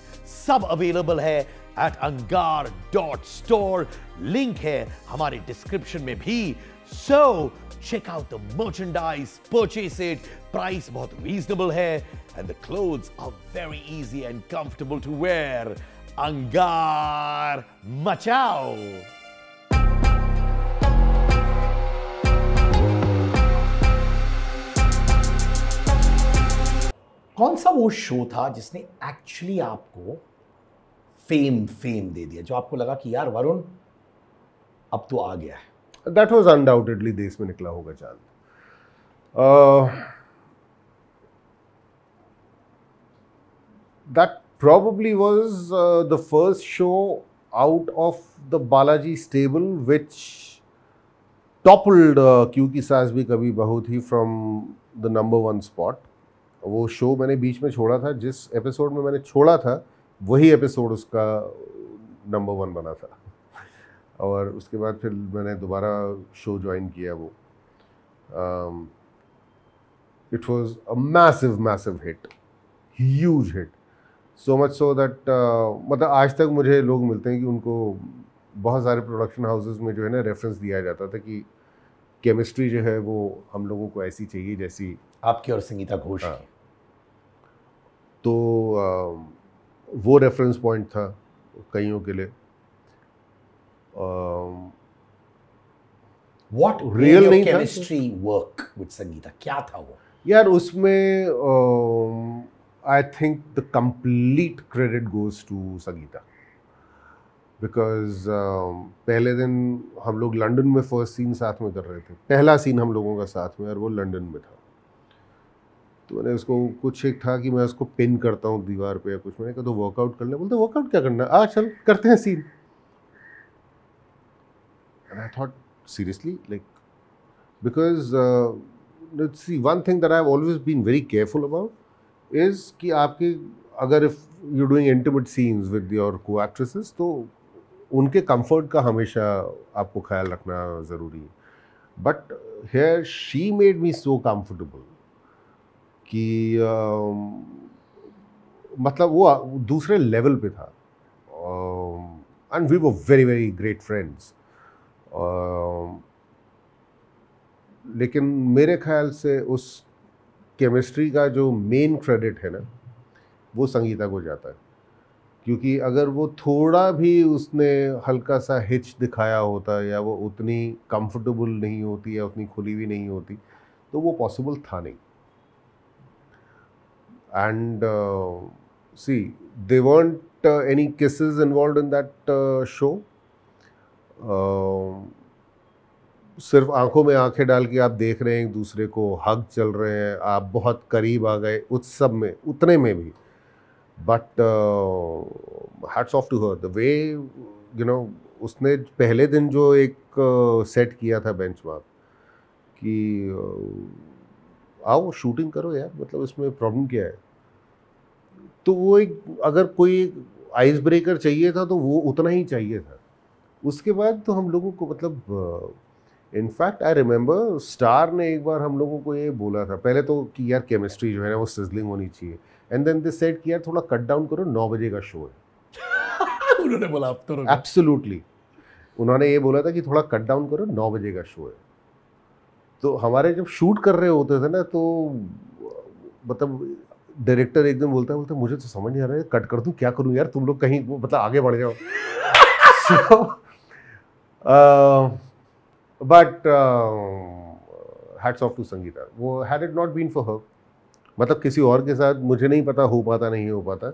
B: सब अवेलेबल है at Angaar dot store link है हमारे डिस्क्रिप्शन में भी सो so, check out the merchandise, purchase it, price बहुत reasonable है and the clothes are very easy and comfortable to wear. Angar Machao! कौन सा वो शो था जिसने एक्चुअली आपको फेम फेम दे दिया जो आपको लगा कि यार वरुण अब तो आ
A: गया है दैट वाज अनडाउटेडली देश में निकला होगा चांद that probably was the first show out of the Balaji stable which toppled toppled क्योंकि सास भी कभी बहुत ही from the number one spot वो शो मैंने बीच में छोड़ा था जिस एपिसोड में मैंने छोड़ा था वही एपिसोड उसका नंबर वन बना था और उसके बाद फिर मैंने दोबारा शो ज्वाइन किया वो it was a massive massive hit huge hit so much so that मतलब आज तक मुझे लोग मिलते हैं कि उनको बहुत सारे प्रोडक्शन हाउसेज में जो है ना रेफरेंस दिया जाता था कि केमिस्ट्री जो है वो हम लोगों को ऐसी चाहिए जैसी आपकी और संगीता घोष हाँ, तो आ, um, वो रेफरेंस पॉइंट था कईयों के लिए
B: वॉट रियल नहीं केमिस्ट्री
A: वर्क विद संगीता क्या था वो यार उसमें I think the complete credit goes to Sangeeta because पहले दिन हम लोग लंडन में फर्स्ट सीन साथ में कर रहे थे पहला सीन हम लोगों का साथ में और वो लंडन में था तो मैंने उसको कुछ एक था कि मैं उसको पिन करता हूँ दीवार पे या कुछ मैंने कहा तो वर्कआउट करना बोलते वर्कआउट क्या करना आ चल करते हैं scene And I thought, seriously? Like, because uh, let's see, one thing that I've always been very careful about is ki aapke, agar if you're doing intimate scenes with your co-actresses तो unke comfort ka hamesha aapko khayal rakhna zaruri. है but here she made me so comfortable कि uh, मतलब वो दूसरे level पे था and we वो very very great friends लेकिन मेरे ख्याल से उस केमिस्ट्री का जो मेन क्रेडिट है ना वो संगीता को जाता है क्योंकि अगर वो थोड़ा भी उसने हल्का सा हिच दिखाया होता या वो उतनी कंफर्टेबल नहीं होती या उतनी खुली हुई नहीं होती तो वो पॉसिबल था नहीं and see they want any kisses involve in that show सिर्फ आंखों में आंखें डाल के आप देख रहे हैं एक दूसरे को हक चल रहे हैं आप बहुत करीब आ गए उस सब में उतने में भी but hats off to her the way you know उसने पहले दिन जो एक सेट uh, किया था बेंचमार्क कि uh, आओ शूटिंग करो यार मतलब इसमें प्रॉब्लम क्या है तो वो एक अगर कोई आइस ब्रेकर चाहिए था तो वो उतना ही चाहिए था उसके बाद तो हम लोगों को मतलब इनफैक्ट आई रिमेंबर स्टार ने एक बार हम लोगों को ये बोला था पहले तो कि यार केमिस्ट्री जो है ना वो सिजलिंग होनी चाहिए एंड देन दे सेट कि यार थोड़ा कट डाउन करो नौ बजे का शो है उन्होंने बोला अब तो एब्सोल्युटली उन्होंने ये बोला था कि थोड़ा कट डाउन करो नौ बजे का शो है तो हमारे जब शूट कर रहे होते थे ना तो मतलब डायरेक्टर एकदम बोलता है बोलता मुझे तो समझ नहीं आ रहा है कट कर दूँ क्या करूँ यार तुम लोग कहीं मतलब आगे बढ़ जाओ but hats off to Sangeeta वो had it not been for her मतलब किसी और के साथ मुझे नहीं पता हो पाता नहीं हो पाता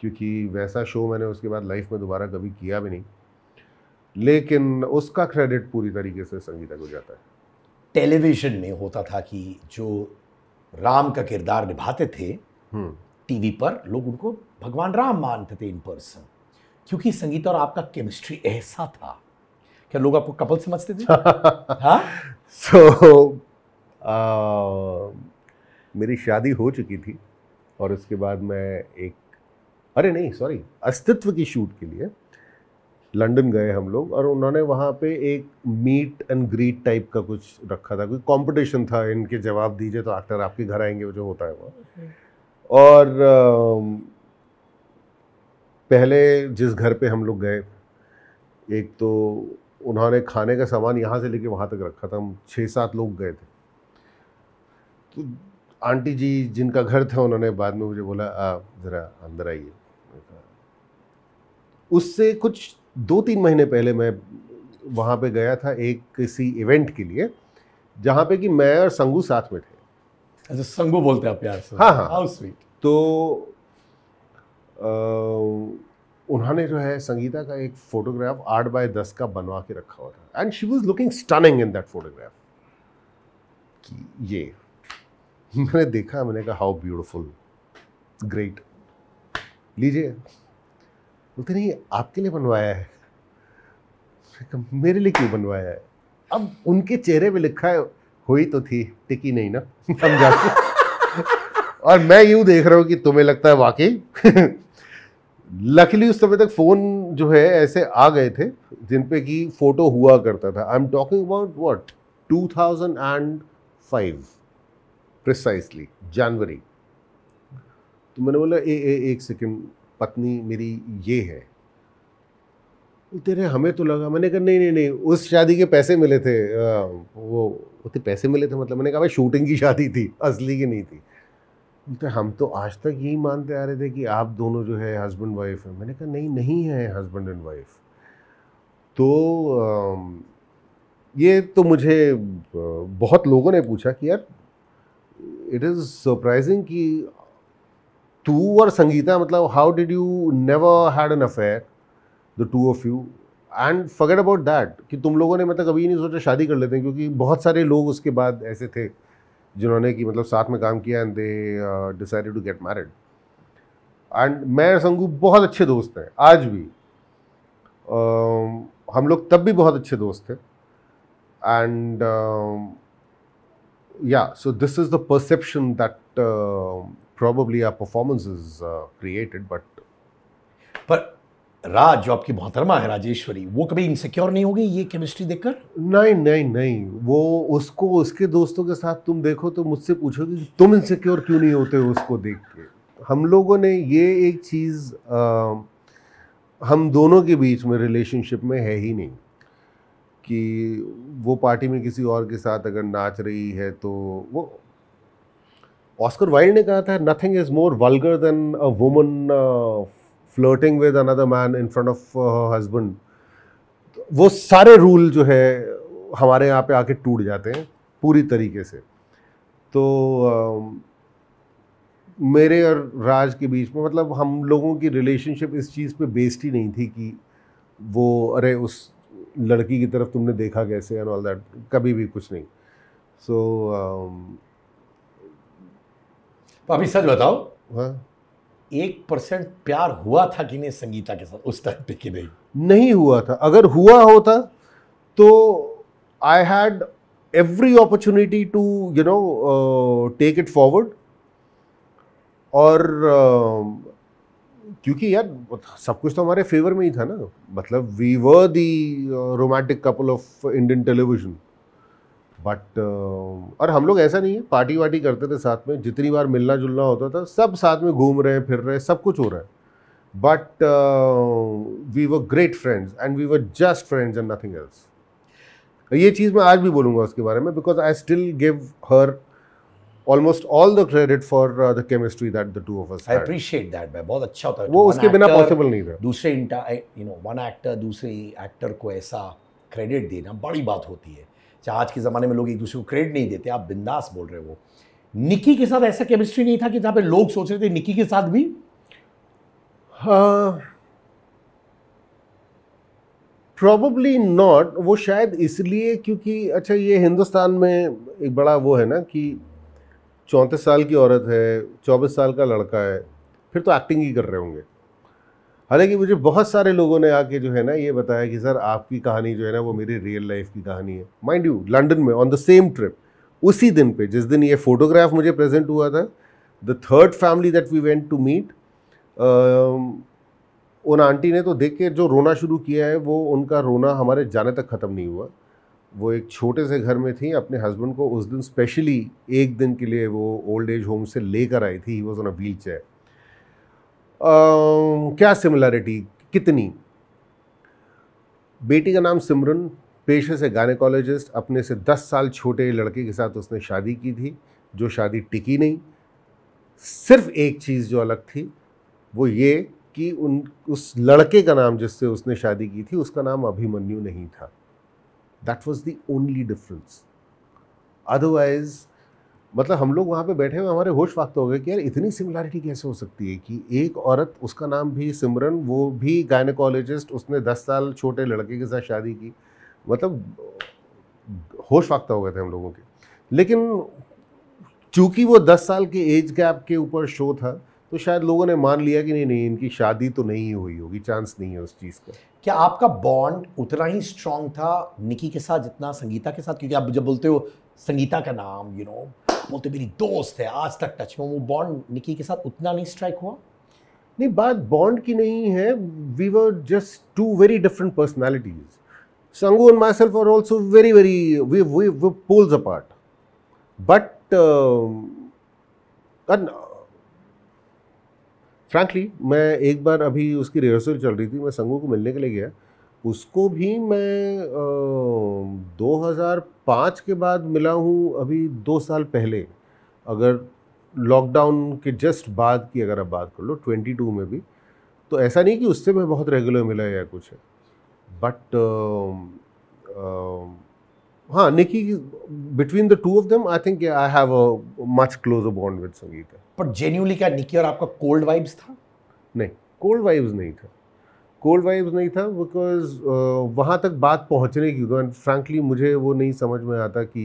A: क्योंकि वैसा शो मैंने उसके बाद लाइफ में दोबारा कभी किया भी नहीं लेकिन उसका क्रेडिट पूरी तरीके से संगीता को जाता है टेलीविज़न में होता था कि जो
B: राम का किरदार निभाते थे हम्म। टीवी पर लोग उनको भगवान राम मानते थे इन पर्सन क्योंकि संगीता और आपका केमिस्ट्री ऐसा था क्या लोग आपको कपल समझते
A: थे सो हाँ? so, uh, मेरी शादी हो चुकी थी और उसके बाद मैं एक अरे नहीं सॉरी अस्तित्व की शूट के लिए लंदन गए हम लोग और उन्होंने वहाँ पे एक मीट एंड ग्रीट टाइप का कुछ रखा था कोई कंपटीशन था इनके जवाब दीजिए तो एक्टर आपके घर आएंगे जो होता है वो और पहले जिस घर पे हम लोग गए एक तो उन्होंने खाने का सामान यहाँ से लेके वहाँ तक रखा था हम छः सात लोग गए थे तो आंटी जी जिनका घर था उन्होंने बाद में मुझे बोला आप ज़रा अंदर आइए उससे कुछ दो तीन महीने पहले मैं वहाँ पे गया था एक किसी इवेंट के लिए जहाँ पे कि मैं और संगू साथ में थे अच्छा संगू बोलते हैं आप प्यार से हाँ हाँ स्वीट तो आ, उन्होंने जो है संगीता का एक फोटोग्राफ आठ बाय दस का बनवा के रखा हुआ था and she was looking stunning in that photograph कि ये मैंने देखा मैंने कहा हाउ ब्यूटिफुल ग्रेट लीजिए बोलते नहीं आपके लिए बनवाया है मेरे लिए क्यों बनवाया है अब उनके चेहरे पे लिखा है हुई तो थी टिकी नहीं ना समझा और मैं यूं देख रहा हूँ कि तुम्हें लगता है वाकई लकीली उस समय तक फ़ोन जो है ऐसे आ गए थे जिन पे कि फ़ोटो हुआ करता था I am talking about what two thousand and five precisely January तो मैंने बोला ए, ए, एक सेकेंड पत्नी मेरी ये है तो तेरे हमें तो लगा मैंने कहा नहीं नहीं नहीं उस शादी के पैसे मिले थे आ, वो उतने पैसे मिले थे मतलब मैंने कहा भाई शूटिंग की शादी थी असली की नहीं थी बोलते तो हम तो आज तक यही मानते आ रहे थे कि आप दोनों जो है हस्बैंड वाइफ हैं मैंने कहा नहीं नहीं है हस्बैंड एंड वाइफ तो ये तो मुझे बहुत लोगों ने पूछा कि यार इट इज़ सरप्राइजिंग कि तू और संगीता मतलब how did you never had an affair the two of you and forget about that कि तुम लोगों ने मतलब कभी नहीं सोचा शादी कर लेते हैं क्योंकि बहुत सारे लोग उसके बाद ऐसे थे जिन्होंने कि मतलब साथ में काम किया and they decided to get married and मैं संगू बहुत अच्छे दोस्त हैं आज भी uh, हम लोग तब भी बहुत अच्छे दोस्त थे and yeah so this is the perception that probably our performance is created but पर राज जो आपकी मोहतरमा है राजेश्वरी वो कभी इनसिक्योर नहीं होगी ये केमिस्ट्री देखकर नहीं नहीं नहीं वो उसको उसके दोस्तों के साथ तुम देखो तो मुझसे पूछोगे कि तुम इनसिक्योर क्यों नहीं होते उसको देख के हम लोगों ने ये एक चीज़ हम दोनों के बीच में रिलेशनशिप में है ही नहीं कि वो पार्टी में किसी और के साथ अगर नाच रही है तो वो ऑस्कर वाइल्ड ने कहा था nothing is more vulgar than a woman floating with another man in front of husband वो सारे रूल जो है हमारे यहाँ पे आके टूट जाते हैं पूरी तरीके से तो आ, मेरे और राज के बीच में मतलब हम लोगों की रिलेशनशिप इस चीज़ पे बेस्ड ही नहीं थी कि वो अरे उस लड़की की तरफ तुमने देखा कैसे एंड ऑल दैट कभी भी कुछ नहीं सो so, तो अभी सच बताओ हाँ एक परसेंट प्यार हुआ था कि नहीं संगीता के साथ उस टाइम पे कि नहीं नहीं हुआ था अगर हुआ होता तो I had every opportunity to you know take it forward और um, क्योंकि यार सब कुछ तो हमारे फेवर में ही था ना मतलब we were the romantic couple of Indian television but uh, और हम लोग ऐसा नहीं है पार्टी वार्टी करते थे साथ में जितनी बार मिलना जुलना होता था सब साथ में घूम रहे फिर रहे सब कुछ हो रहा है but we were great friends and we were just friends and nothing else ये चीज़ मैं आज भी बोलूँगा उसके बारे में because I still give her almost all the credit for the chemistry that the two of us I appreciate
B: that मैं बहुत अच्छा होता है वो उसके बिना पॉसिबल नहीं था दूसरे यू नो वन एक्टर दूसरे एक्टर को ऐसा क्रेडिट देना बड़ी बात होती है चाहे आज के ज़माने में लोग एक दूसरे को क्रेडिट नहीं देते आप बिंदास बोल रहे हो निकी के साथ
A: ऐसा केमिस्ट्री नहीं था कि जहाँ पे लोग सोच रहे थे निक्की के साथ भी प्रॉब्ली uh, नॉट वो शायद इसलिए क्योंकि अच्छा ये हिंदुस्तान में एक बड़ा वो है ना कि चौंतीस साल की औरत है चौबीस साल का लड़का है फिर तो एक्टिंग ही कर रहे होंगे हालांकि मुझे बहुत सारे लोगों ने आके जो है ना ये बताया कि सर आपकी कहानी जो है ना वो मेरी रियल लाइफ की कहानी है माइंड यू लंडन में ऑन द सेम ट्रिप उसी दिन पे जिस दिन ये फोटोग्राफ मुझे प्रेजेंट हुआ था the third family that we went to meet उन आंटी ने तो देख के जो रोना शुरू किया है वो उनका रोना हमारे जाने तक ख़त्म नहीं हुआ वो एक छोटे से घर में थी अपने हस्बैंड को उस दिन स्पेशली एक दिन के लिए वो ओल्ड एज होम से लेकर आई थी he was on a wheelchair क्या सिमिलरिटी कितनी बेटी का नाम सिमरन पेशे से गायनेकोलॉजिस्ट अपने से 10 साल छोटे लड़के के साथ उसने शादी की थी जो शादी टिकी नहीं सिर्फ एक चीज़ जो अलग थी वो ये कि उन उस लड़के का नाम जिससे उसने शादी की थी उसका नाम अभिमन्यु नहीं था that was the only difference otherwise मतलब हम लोग वहाँ पे बैठे हुए हमारे होश वाक्त हो गए कि यार इतनी सिमिलैरिटी कैसे हो सकती है कि एक औरत उसका नाम भी सिमरन वो भी गायनकोलॉजिस्ट उसने दस साल छोटे लड़के के साथ शादी की मतलब होश वाक्त हो गए थे हम लोगों के लेकिन चूँकि वो दस साल के एज गैप के ऊपर शो था तो शायद लोगों ने मान लिया कि नहीं नहीं इनकी शादी तो नहीं हुई होगी चांस नहीं है उस चीज़ का
B: क्या आपका बॉन्ड उतना ही स्ट्रांग था निकी के साथ जितना संगीता के साथ क्योंकि आप जब बोलते हो संगीता का नाम यू you नो know, बोलते मेरी दोस्त है आज तक
A: टच में वो बॉन्ड निकी के साथ उतना नहीं स्ट्राइक हुआ नहीं बात बॉन्ड की नहीं है we were just two very different personalities Sangu and myself are also very very we, we poles apart. But, uh, and, uh, मैं एक बार अभी उसकी रिहर्सल चल रही थी मैं संगू को मिलने के लिए गया उसको भी मैं आ, 2005 के बाद मिला हूँ अभी दो साल पहले अगर लॉकडाउन के जस्ट बाद की अगर आप बात कर लो 22 में भी तो ऐसा नहीं कि उससे मैं बहुत रेगुलर मिला या कुछ है बट हाँ Nikki between the two of them I think I have a much closer bond with Sangeeta पर जेन्यूनली क्या निकी और आपका कोल्ड वाइब्स था नहीं कोल्ड वाइब्स नहीं था कोल्ड वाइब्स नहीं था बिकॉज uh, वहाँ तक बात पहुँचने की तो एंड फ्रैंकली मुझे वो नहीं समझ में आता कि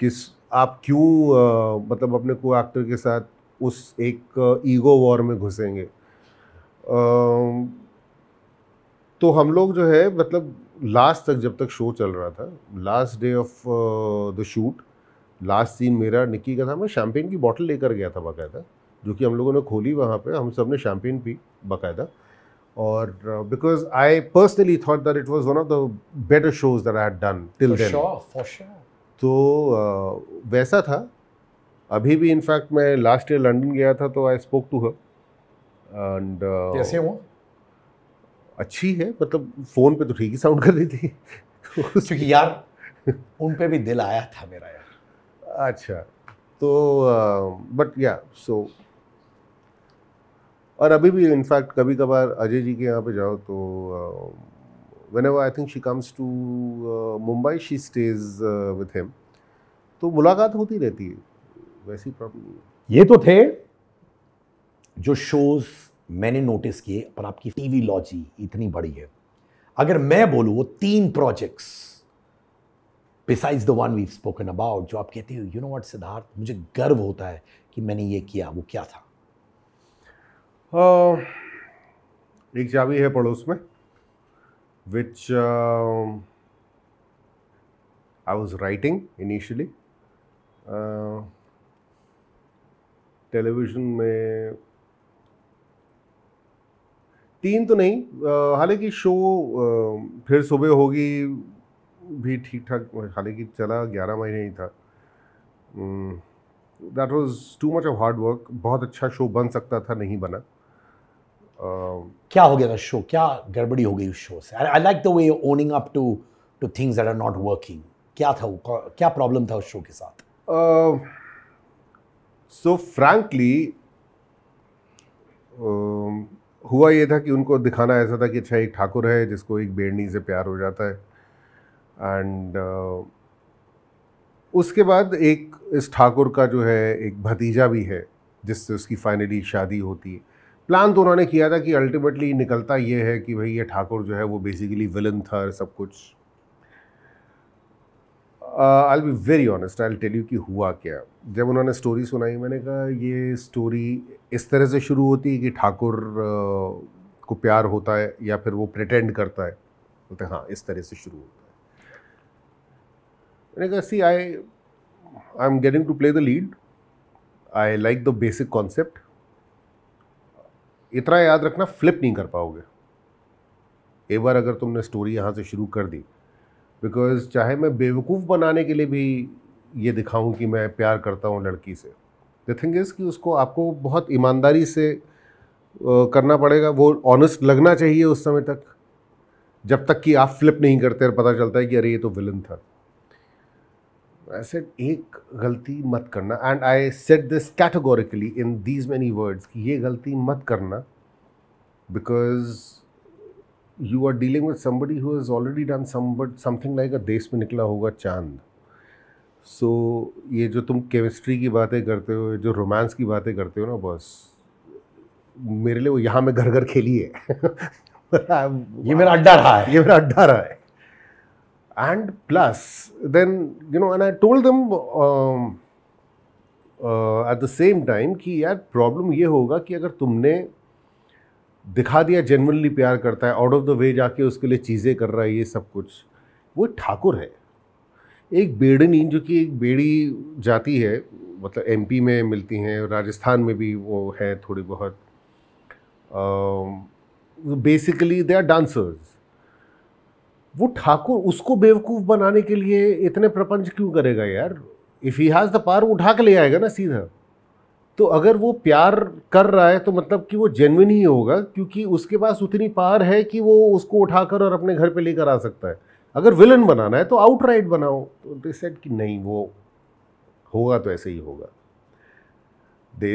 A: किस आप क्यों uh, मतलब अपने को एक्टर के साथ उस एक ईगो uh, वॉर में घुसेंगे uh, तो हम लोग जो है मतलब लास्ट तक जब तक शो चल रहा था last day of the shoot last scene मेरा निक्की का था मैं शैम्पेन की बॉटल लेकर गया था बाकायदा जो कि हम लोगों ने खोली वहाँ पे हम सब ने शैम्पेन पी बाकायदा और because I personally thought that it was one of the better shows that I done till then तो uh, वैसा था अभी भी इनफैक्ट मैं लास्ट ईयर लंडन गया था तो I spoke to her and कैसे हो अच्छी है मतलब फोन पे तो ठीक ही साउंड कर रही थी क्योंकि यार उन पे भी दिल आया था मेरा यार अच्छा तो बट या सो और अभी भी इनफैक्ट कभी कभार अजय जी के यहाँ पे जाओ तो whenever I think she comes to Mumbai she stays with him तो मुलाकात होती रहती है वैसी प्रॉब्लम
B: ये तो थे जो शोज़ मैंने नोटिस किए पर आपकी टीवी लॉजी इतनी बड़ी है अगर मैं बोलूँ वो तीन projects besides the one we spoken about जो आप कहते हो यू नो वट सिद्धार्थ मुझे गर्व होता है कि
A: मैंने ये किया वो क्या था एक चाबी है पड़ोस में which I was writing initially television में तीन तो नहीं हालांकि शो फिर सुबह होगी भी ठीक ठाक हालांकि चला ग्यारह महीने ही था that was too much of hard work बहुत अच्छा शो बन सकता था नहीं बना Uh, क्या हो गया था
B: शो क्या गड़बड़ी हो गई उस शो से I like the way owning up to two things that are not working क्या था क्या प्रॉब्लम था उस शो के साथ
A: सो uh, फ्रैंकली um, हुआ ये था कि उनको दिखाना ऐसा था कि अच्छा एक ठाकुर है जिसको एक बेड़नी से प्यार हो जाता है एंड uh, उसके बाद एक इस ठाकुर का जो है एक भतीजा भी है जिससे उसकी फाइनली शादी होती है प्लान तो उन्होंने किया था कि अल्टीमेटली निकलता ये है कि भाई ये ठाकुर जो है वो बेसिकली विलन था सब कुछ I be very honest I tell you कि हुआ क्या जब उन्होंने स्टोरी सुनाई मैंने कहा ये स्टोरी इस तरह से शुरू होती है कि ठाकुर uh, को प्यार होता है या फिर वो प्रटेंड करता है बोलते हाँ इस तरह से शुरू होता है मैंने कहा see I I am getting to play the lead I like the basic concept इतना याद रखना फ्लिप नहीं कर पाओगे एक बार अगर तुमने स्टोरी यहाँ से शुरू कर दी बिकॉज चाहे मैं बेवकूफ़ बनाने के लिए भी ये दिखाऊं कि मैं प्यार करता हूँ लड़की से द थिंग इज़ कि उसको आपको बहुत ईमानदारी से करना पड़ेगा वो ऑनेस्ट लगना चाहिए उस समय तक जब तक कि आप फ्लिप नहीं करते और पता चलता है कि अरे ये तो विलन था आई सेड एक गलती मत करना and I said this categorically in these many words कि ये गलती मत करना because you are dealing with somebody who is already done something like a देश में निकला होगा चांद सो so, ये जो तुम केमिस्ट्री की बातें करते हो जो रोमांस की बातें करते हो ना बस मेरे लिए वो यहाँ में घर घर खेली है मतलब, ये मेरा अड्डा रहा है ये मेरा अड्डा रहा है And plus, then, you know, and I told them um, uh, at the same time कि यार प्रॉब्लम ye होगा कि अगर तुमने दिखा दिया जनरली प्यार करता है आउट ऑफ द वे जाके उसके लिए चीज़ें कर रहा है ये सब कुछ वो ठाकुर है एक बेड़नी जो कि एक बेड़ी जाती है मतलब एमपी में मिलती हैं राजस्थान में भी वो है थोड़ी बहुत बेसिकली दे आर डांसर्स वो ठाकुर उसको बेवकूफ़ बनाने के लिए इतने प्रपंच क्यों करेगा यार if he has the par वो उठा के ले आएगा ना सीधा तो अगर वो प्यार कर रहा है तो मतलब कि वो जेनविन ही होगा क्योंकि उसके पास उतनी पार है कि वो उसको उठाकर और अपने घर पे लेकर आ सकता है अगर विलन बनाना है तो आउटराइट बनाओ तो दे सेड कि नहीं वो होगा तो ऐसे ही होगा they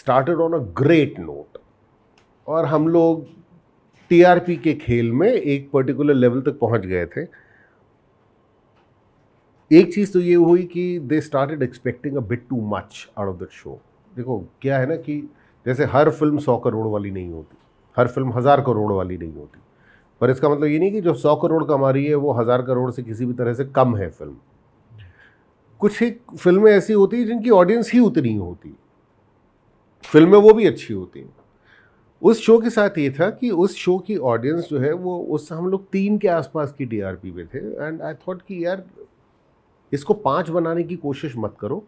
A: started on a great note और हम लोग टीआरपी के खेल में एक पर्टिकुलर लेवल तक पहुंच गए थे एक चीज़ तो ये हुई कि they started expecting a bit too much out of the show देखो क्या है ना कि जैसे हर फिल्म सौ करोड़ वाली नहीं होती हर फिल्म हज़ार करोड़ वाली नहीं होती पर इसका मतलब ये नहीं कि जो सौ करोड़ कमा रही है वो हज़ार करोड़ से किसी भी तरह से कम है फिल्म कुछ ही फिल्में ऐसी होती हैं जिनकी ऑडियंस ही उतनी होती फिल्में वो भी अच्छी होती हैं उस शो के साथ ये था कि उस शो की ऑडियंस जो है वो उस हम लोग तीन के आसपास की डीआरपी में थे एंड आई थॉट कि यार इसको पाँच बनाने की कोशिश मत करो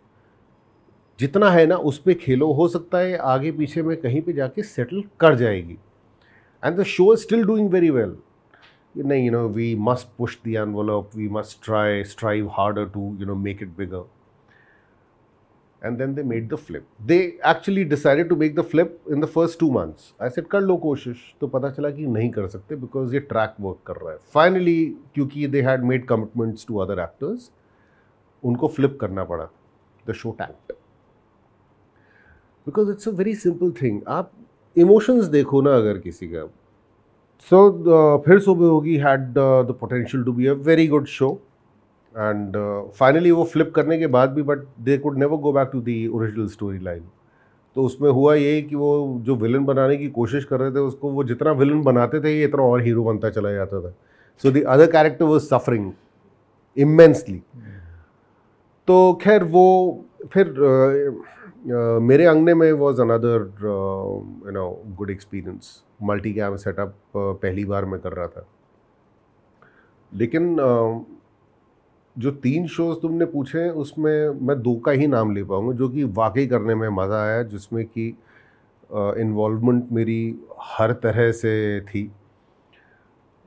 A: जितना है ना उस पर खेलो हो सकता है आगे पीछे में कहीं पे जाके सेटल कर जाएगी and the show is still doing very well नहीं you know we must push the envelope we must try strive harder to you know make it bigger and then they made the flip. They actually decided to make the flip in the first two months. I said kar lo koshish to pata chala ki nahi kar sakte because ye track work kar raha hai Finally kyunki they had made commitments to other actors unko flip karna pada the show tanked because it's a very simple thing aap emotions dekho na agar kisi ka so uh, फिर सुबह होगी had uh, the potential to be a very good show and finally uh, वो flip करने के बाद भी but they could never go back to the original storyline तो उसमें हुआ ये कि वो जो विलन बनाने की कोशिश कर रहे थे उसको वो जितना विलन बनाते थे ये इतना और हीरो बनता चला जाता था so the other character was suffering immensely तो खैर वो फिर uh, uh, मेरे अंगने में was another you know good experience multi cam setup पहली बार मैं कर रहा था लेकिन uh, जो तीन शोज़ तुमने पूछे हैं उसमें मैं दो का ही नाम ले पाऊँगा जो कि वाकई करने में मज़ा आया जिसमें कि इन्वॉल्वमेंट मेरी हर तरह से थी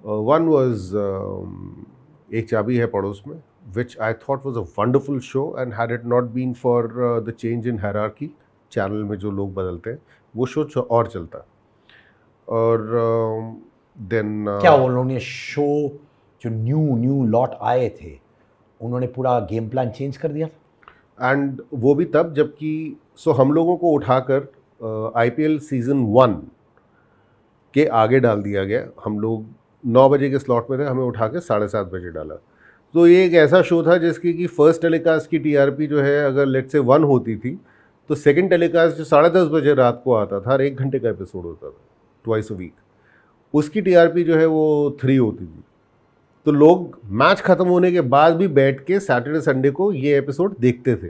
A: वन वाज um, एक चाबी है पड़ोस में which I thought was a wonderful show and had it not been for the change in की चैनल में जो लोग बदलते हैं वो शो और चलता और देन um, uh, uh, क्या वो
B: लोग ने शो जो न्यू न्यू लॉट आए थे
A: उन्होंने पूरा गेम प्लान चेंज कर दिया एंड वो भी तब जबकि सो हम लोगों को उठाकर आईपीएल सीज़न वन के आगे डाल दिया गया हम लोग नौ बजे के स्लॉट में थे हमें उठा के साढ़े सात बजे डाला तो ये एक ऐसा शो था जिसकी कि फ़र्स्ट टेलीकास्ट की टीआरपी जो है अगर लेट से वन होती थी तो सेकंड टेलीकास्ट जो साढ़े दस बजे रात को आता था और एक घंटे का एपिसोड होता था ट्वाइस अ वीक उसकी टीआरपी जो है वो थ्री होती थी तो लोग मैच ख़त्म होने के बाद भी बैठ के सैटरडे संडे को ये एपिसोड देखते थे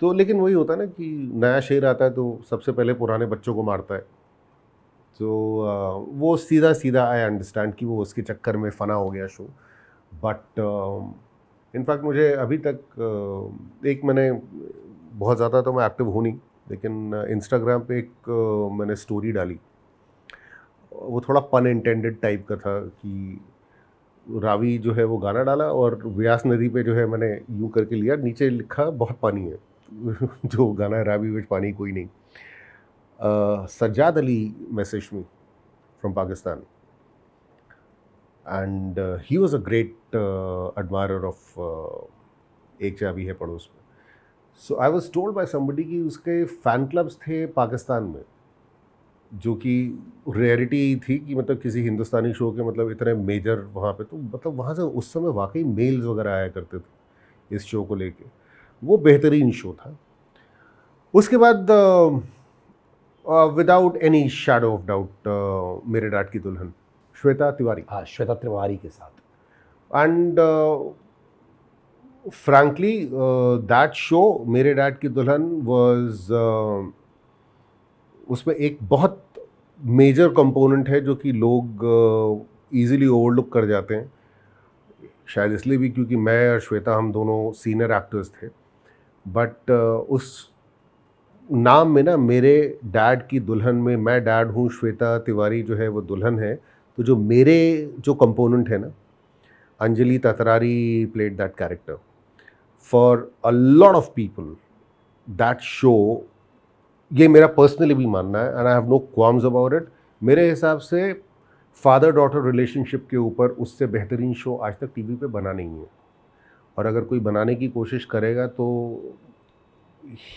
A: तो लेकिन वही होता है ना कि नया शेर आता है तो सबसे पहले पुराने बच्चों को मारता है तो वो सीधा सीधा आई अंडरस्टैंड कि वो उसके चक्कर में फ़ना हो गया शो बट इनफैक्ट मुझे अभी तक एक मैंने बहुत ज़्यादा तो मैं एक्टिव हूँ नहीं लेकिन इंस्टाग्राम पे एक मैंने स्टोरी डाली वो थोड़ा पन इंटेंडेड टाइप का था कि रावी जो है वो गाना डाला और व्यास नदी पे जो है मैंने यूं करके लिया नीचे लिखा बहुत पानी है जो गाना है रावी विच पानी कोई नहीं Sajjad Ali message me from Pakistan and he was a great admirer of एक चाबी है पड़ोस में so I was told by somebody कि उसके फ़ैन क्लब्स थे पाकिस्तान में जो कि रेयरिटी थी कि मतलब किसी हिंदुस्तानी शो के मतलब इतने मेजर वहाँ पे तो मतलब वहाँ से उस समय वाकई मेल्स वगैरह आया करते थे इस शो को लेके वो बेहतरीन शो था उसके बाद without any shadow of doubt मेरे डाट की दुल्हन श्वेता तिवारी हाँ श्वेता तिवारी के साथ एंड फ्रेंकली दैट शो मेरे डैड की दुल्हन वॉज उसमें एक बहुत मेजर कंपोनेंट है जो कि लोग इजीली ओवरलुक कर जाते हैं शायद इसलिए भी क्योंकि मैं और श्वेता हम दोनों सीनियर एक्टर्स थे बट उस नाम में ना मेरे डैड की दुल्हन में मैं डैड हूँ श्वेता तिवारी जो है वो दुल्हन है तो जो मेरे जो कंपोनेंट है ना Anjali Tatrari played that character for a lot of people that show ये मेरा पर्सनली भी मानना है and I have no qualms about it मेरे हिसाब से फादर डॉटर रिलेशनशिप के ऊपर उससे बेहतरीन शो आज तक टीवी पे बना नहीं है और अगर कोई बनाने की कोशिश करेगा तो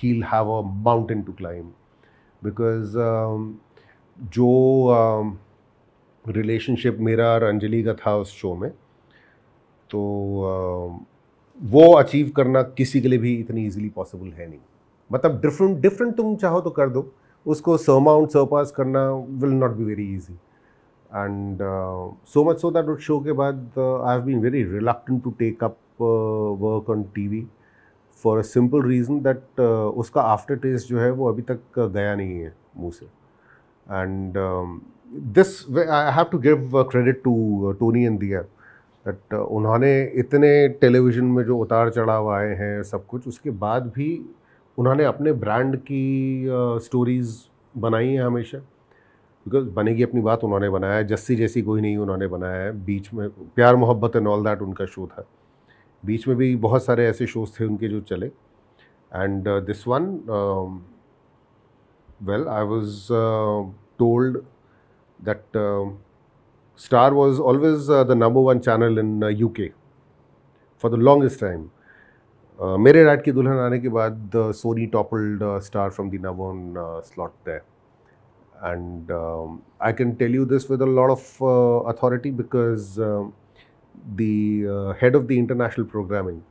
A: he have a mountain to climb because जो रिलेशनशिप um, uh, मेरा और अंजलि का था उस शो में तो uh, वो अचीव करना किसी के लिए भी इतनी इजीली पॉसिबल है नहीं मतलब डिफरेंट डिफरेंट तुम चाहो तो कर दो उसको सो पास करना will not be very easy and so much so that show के बाद I have been very reluctant to take up work on T V for a simple reason that उसका आफ्टर टेस्ट जो है वो अभी तक uh, गया नहीं है मुँह से and this I have to give credit to Tony and Deeya that उन्होंने इतने टेलीविज़न में जो उतार चढ़ाव आए हैं सब कुछ उसके बाद भी उन्होंने अपने ब्रांड की स्टोरीज़ बनाई हैं हमेशा बिकॉज बनेगी अपनी बात उन्होंने बनाया है जस्सी जैसी कोई नहीं उन्होंने बनाया है बीच में प्यार मोहब्बत एंड ऑल दैट उनका शो था बीच में भी बहुत सारे ऐसे शोज़ थे उनके जो चले and this one well I was told that Star was always the number one channel in U K for the longest time मेरे राइट की दुल्हन आने के बाद Sony toppled Star from the nine slot the and I can tell you this with a lot of authority because the head of the international programming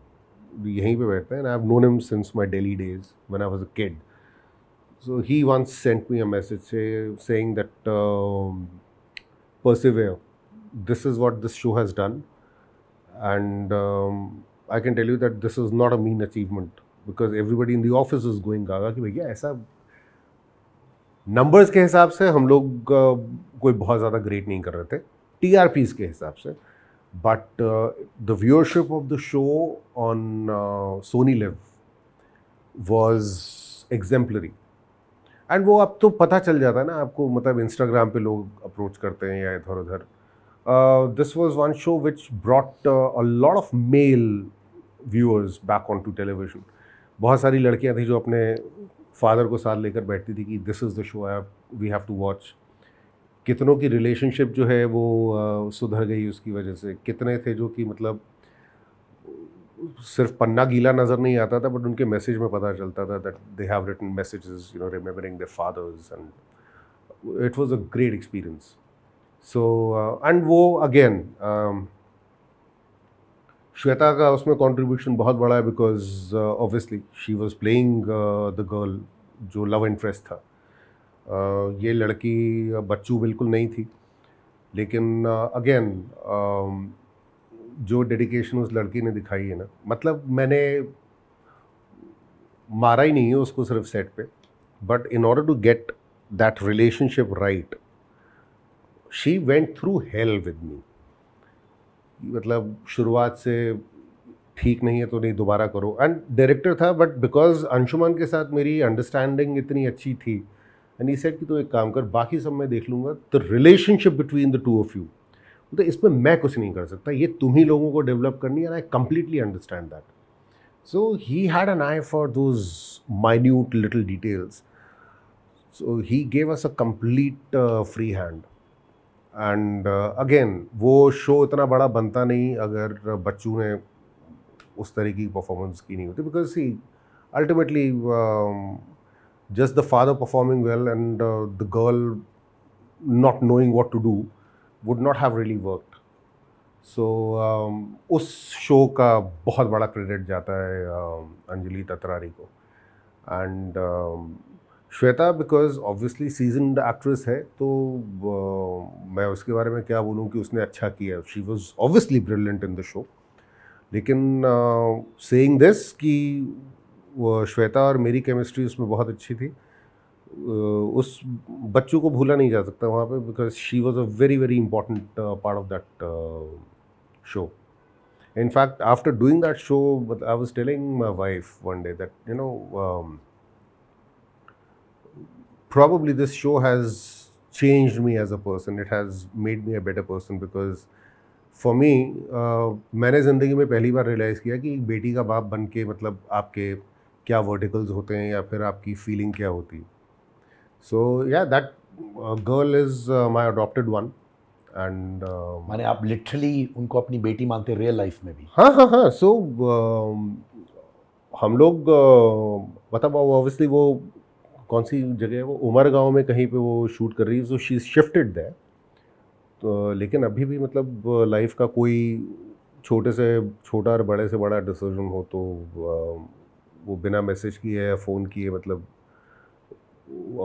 A: यहीं पे बैठते हैं I have known him since my daily days when I was a kid so he once sent me a message saying that persevere this is what this show has done and I can tell you that this is not a mean achievement because everybody in the office is going gaga कि भैया ऐसा numbers के हिसाब से हम लोग कोई बहुत ज़्यादा ग्रेट नहीं कर रहे थे टी के हिसाब से but the viewership of the show on Sony LIV was exemplary and वो अब तो पता चल जाता है ना आपको मतलब इंस्टाग्राम पे लोग अप्रोच करते हैं या इधर उधर this was one show which brought a lot of male viewers back on to television बहुत सारी लड़कियाँ थी जो अपने फादर को साथ लेकर बैठती थी कि this is the show I we have to watch कितनों की रिलेशनशिप जो है वो सुधर गई उसकी वजह से कितने थे जो कि मतलब सिर्फ पन्ना गीला नज़र नहीं आता था बट उनके मैसेज में पता चलता था that they have written messages you know remembering the fathers and it was a great experience so and वो अगेन श्वेता का उसमें कॉन्ट्रीब्यूशन बहुत बड़ा है because obviously she was playing the girl जो लव इंटरेस्ट था uh, ये लड़की uh, बच्चू बिल्कुल नहीं थी लेकिन अगेन uh, uh, जो डेडिकेशन उस लड़की ने दिखाई है ना मतलब मैंने मारा ही नहीं है उसको सिर्फ सेट पे but in order to get that relationship right she went through hell with me मतलब शुरुआत से ठीक नहीं है तो नहीं दोबारा करो एंड डायरेक्टर था बट बिकॉज अंशुमान के साथ मेरी अंडरस्टैंडिंग इतनी अच्छी थी एंड ई सेट कि तो एक काम कर बाकी सब मैं देख लूँगा the relationship between the two of you तो इसमें मैं कुछ नहीं कर सकता ये तुम ही लोगों को डेवलप करनी है I completely understand that so he had an eye for those minute little details so he gave us a complete free hand and again uh, वो शो इतना बड़ा बनता नहीं अगर बच्चों ने उस तरह की परफॉर्मेंस की नहीं होती because see ultimately just the father performing well and the girl not knowing what to do would not have really worked so उस शो का बहुत बड़ा क्रेडिट जाता है uh, अंजलि ततरारी को and Shweta because obviously seasoned actress है तो uh, मैं उसके बारे में क्या बोलूँ कि उसने अच्छा किया she was obviously brilliant in the show लेकिन सेइंग दिस कि वो श्वेता और मेरी केमिस्ट्री उसमें बहुत अच्छी थी उस बच्चों को भूला नहीं जा सकता वहाँ पे because she was a very very important part of that show in fact after doing that show I was telling my wife one day that you know probably this show has changed me as a person. It has made me a better person because for me uh, मैंने ज़िंदगी में पहली बार realise किया कि एक बेटी का बाप बन के मतलब आपके क्या वर्टिकल्स होते हैं या फिर आपकी फीलिंग क्या होती so yeah that girl is my adopted one and मैंने आप लिटरली उनको अपनी बेटी मानते रियल लाइफ में भी हाँ हाँ हाँ सो so, uh, हम लोग uh, मतलब ऑब्वियसली वो कौन सी जगह है वो उमर गांव में कहीं पे वो शूट कर रही है सो शी शिफ्टेड दैट तो लेकिन अभी भी मतलब लाइफ का कोई छोटे से छोटा और बड़े से बड़ा डिसीजन हो तो वो बिना मैसेज किए या फ़ोन किए मतलब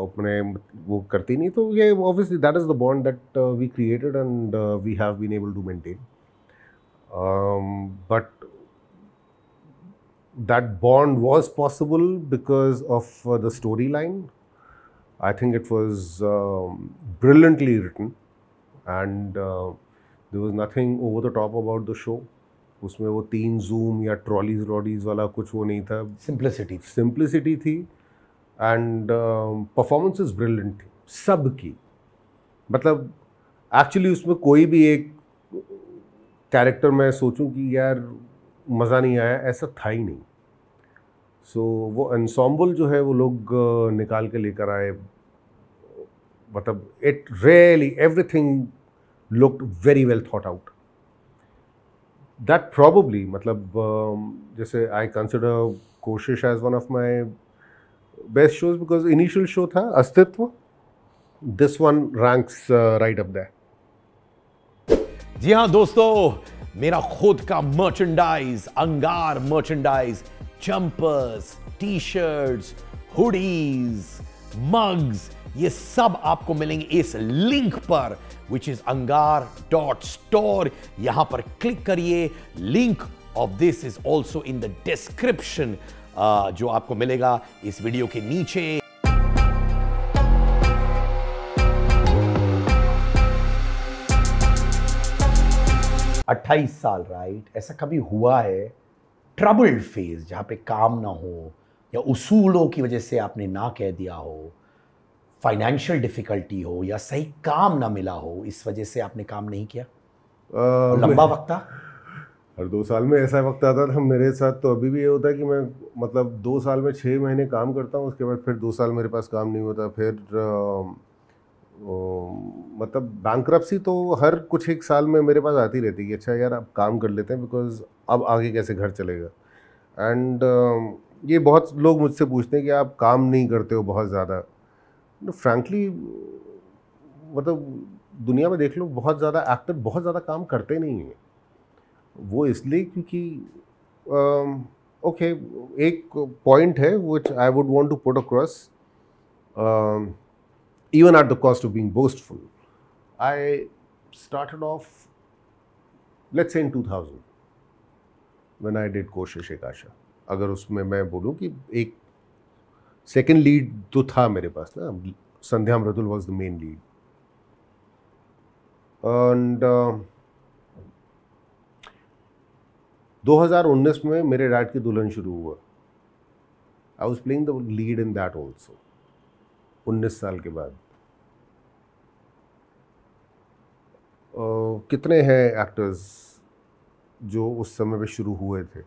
A: अपने वो करती नहीं तो ये obviously that is the bond that we created and we have been able to maintain but that bond was possible because of uh, the storyline. I think it was um, brilliantly written, and uh, there was nothing over the top about the show. उसमें वो तीन zoom या trolleys रॉडीज वाला कुछ वो नहीं था simplicity simplicity थी एंड परफॉर्मेंसेस ब्रिलियंट थी सब की मतलब एक्चुअली उसमें कोई भी एक कैरेक्टर मैं सोचूं कि यार मज़ा नहीं आया ऐसा था ही नहीं सो so, वो इंसॉम्बल जो है वो लोग निकाल के लेकर आए मतलब it really everything look very well thought out that probably मतलब जैसे I consider Koshish as one of my best shows because initial show था Astitva this one ranks right up there
B: जी हाँ दोस्तों मेरा खुद का merchandise Angaar merchandise jumpers T shirts hoodies mugs ये सब आपको मिलेंगे इस लिंक पर which is Angaar dot store यहां पर क्लिक करिए link of this is also in the description जो आपको मिलेगा इस वीडियो के नीचे अट्ठाईस साल राइट ऐसा कभी हुआ है ट्रबल्ड फेज जहाँ पे काम ना हो या उसूलों की वजह से आपने ना कह दिया हो फाइनेंशियल डिफ़िकल्टी हो या सही काम ना मिला हो इस वजह से आपने काम नहीं किया
A: आ, लंबा वक्त था हर दो साल में ऐसा वक्त आता था मेरे साथ तो अभी भी ये होता है कि मैं मतलब दो साल में छः महीने काम करता हूँ उसके बाद फिर दो साल मेरे पास काम नहीं होता फिर आ, मतलब बैंक्रप्सी तो हर कुछ एक साल में मेरे पास आती रहती है अच्छा यार अब काम कर लेते हैं बिकॉज अब आगे कैसे घर चलेगा एंड uh, ये बहुत लोग मुझसे पूछते हैं कि आप काम नहीं करते हो बहुत ज़्यादा फ्रैंकली तो मतलब दुनिया में देख लो बहुत ज़्यादा एक्टर बहुत ज़्यादा काम करते नहीं हैं वो इसलिए क्योंकि ओके एक पॉइंट है which I would want to put across even at the cost of being boastful. I started off, let's say in 2000, when I did कोशिश एक आशा अगर उसमें मैं बोलूँ कि एक सेकेंड लीड तो था मेरे पास ना Sandhya Mrudul was the main lead and 2019 में मेरे डैड की दुल्हन शुरू हुआ I was playing the lead in that also उन्नीस साल के बाद कितने हैं एक्टर्स जो उस समय पे शुरू हुए थे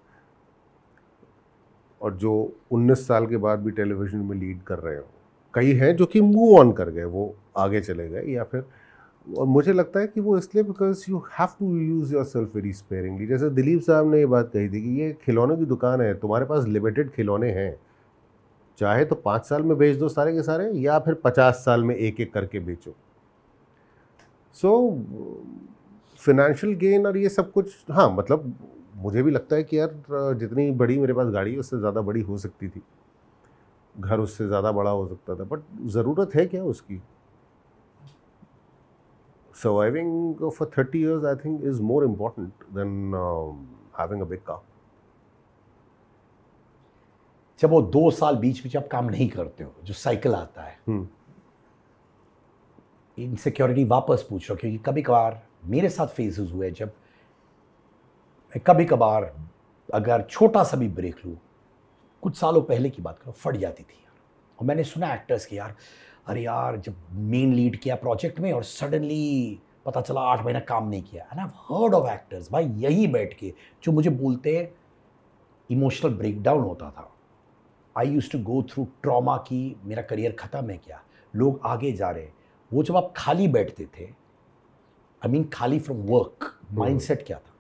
A: और जो 19 साल के बाद भी टेलीविज़न में लीड कर रहे हो कई हैं जो कि मूव ऑन कर गए वो आगे चले गए या फिर और मुझे लगता है कि वो इसलिए because you have to use yourself very sparingly जैसे दिलीप साहब ने ये बात कही थी कि ये खिलौनों की दुकान है तुम्हारे पास लिमिटेड खिलौने हैं चाहे तो पाँच साल में बेच दो सारे के सारे या फिर पचास साल में एक एक करके बेचो सो फिनेंशियल गेन और ये सब कुछ हाँ मतलब मुझे भी लगता है कि यार जितनी बड़ी मेरे पास गाड़ी है उससे ज़्यादा बड़ी हो सकती थी घर उससे ज़्यादा बड़ा हो सकता था बट ज़रूरत है क्या उसकी surviving for thirty years I think is more important than having a big big
B: जब वो दो साल बीच बीच आप काम नहीं करते हो जो साइकिल आता है हम्म। इनसिक्योरिटी वापस पूछ रहा हूँ क्योंकि कभी कभार मेरे साथ फेजेस हुए जब मैं कभी कभार अगर छोटा सा भी ब्रेक लूँ कुछ सालों पहले की बात करो फट जाती थी यार और मैंने सुना एक्टर्स की यार अरे यार जब मेन लीड किया प्रोजेक्ट में और सडनली पता चला आठ महीना काम नहीं किया and I heard of actors भाई यही बैठ के जो मुझे बोलते इमोशनल ब्रेकडाउन होता था I use to go through trauma की मेरा करियर ख़त्म है क्या लोग आगे जा रहे हैं वो जब आप खाली बैठते थे
A: आई मीन खाली फ्रॉम वर्क माइंडसेट क्या था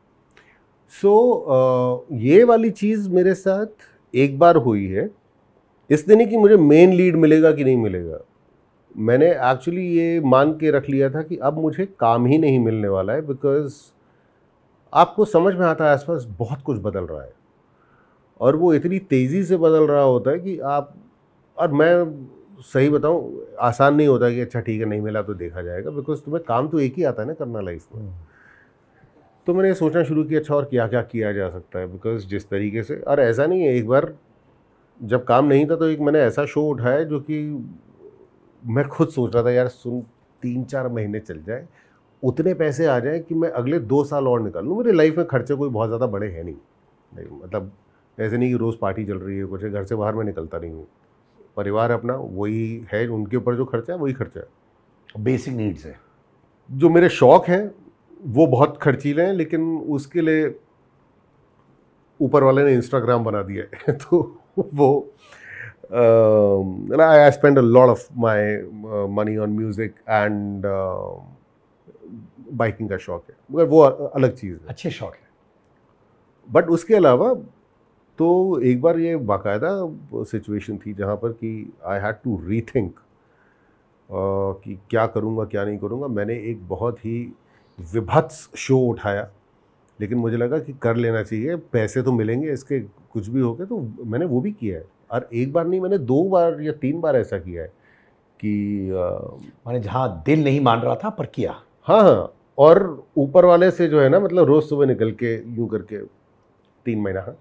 A: सो so, uh, ये वाली चीज़ मेरे साथ एक बार हुई है इस दिन कि मुझे मेन लीड मिलेगा कि नहीं मिलेगा मैंने एक्चुअली ये मान के रख लिया था कि अब मुझे काम ही नहीं मिलने वाला है बिकॉज आपको समझ में आता है आसपास बहुत कुछ बदल रहा है और वो इतनी तेज़ी से बदल रहा होता है कि आप और मैं सही बताऊँ आसान नहीं होता कि अच्छा ठीक है नहीं मिला तो देखा जाएगा बिकॉज तुम्हें काम तो एक ही आता है ना करना लाइफ में हम्म। तो मैंने सोचना शुरू किया अच्छा और क्या क्या किया जा सकता है बिकॉज जिस तरीके से और ऐसा नहीं है एक बार जब काम नहीं था तो एक मैंने ऐसा शो उठाया जो कि मैं खुद सोच रहा था यार सुन तीन चार महीने चल जाए उतने पैसे आ जाए कि मैं अगले दो साल और निकाल लूँ मेरे लाइफ में खर्चे कोई बहुत ज़्यादा बड़े हैं नहीं मतलब ऐसे नहीं कि रोज़ पार्टी चल रही है कुछ घर से बाहर मैं निकलता नहीं हूँ परिवार अपना वही है उनके ऊपर जो खर्चा है वही खर्चा है बेसिक नीड्स है जो मेरे शौक़ हैं वो बहुत खर्चीले हैं लेकिन उसके लिए ऊपर वाले ने इंस्टाग्राम बना दिया है तो वो I spend a lot of my money on music and biking का शौक़ है मगर वो अलग चीज़ है अच्छे शौक़ है बट उसके अलावा तो एक बार ये बाकायदा सिचुएशन थी जहाँ पर कि I had to rethink कि क्या करूँगा क्या नहीं करूँगा मैंने एक बहुत ही विभत्स शो उठाया लेकिन मुझे लगा कि कर लेना चाहिए पैसे तो मिलेंगे इसके कुछ भी हो गए तो मैंने वो भी किया है और एक बार नहीं मैंने दो बार या तीन बार ऐसा किया है कि मैंने जहाँ दिल नहीं मान रहा था पर किया हाँ हाँ और ऊपर वाले से जो है ना मतलब रोज़ सुबह निकल के यूँ करके तीन महीना हाँ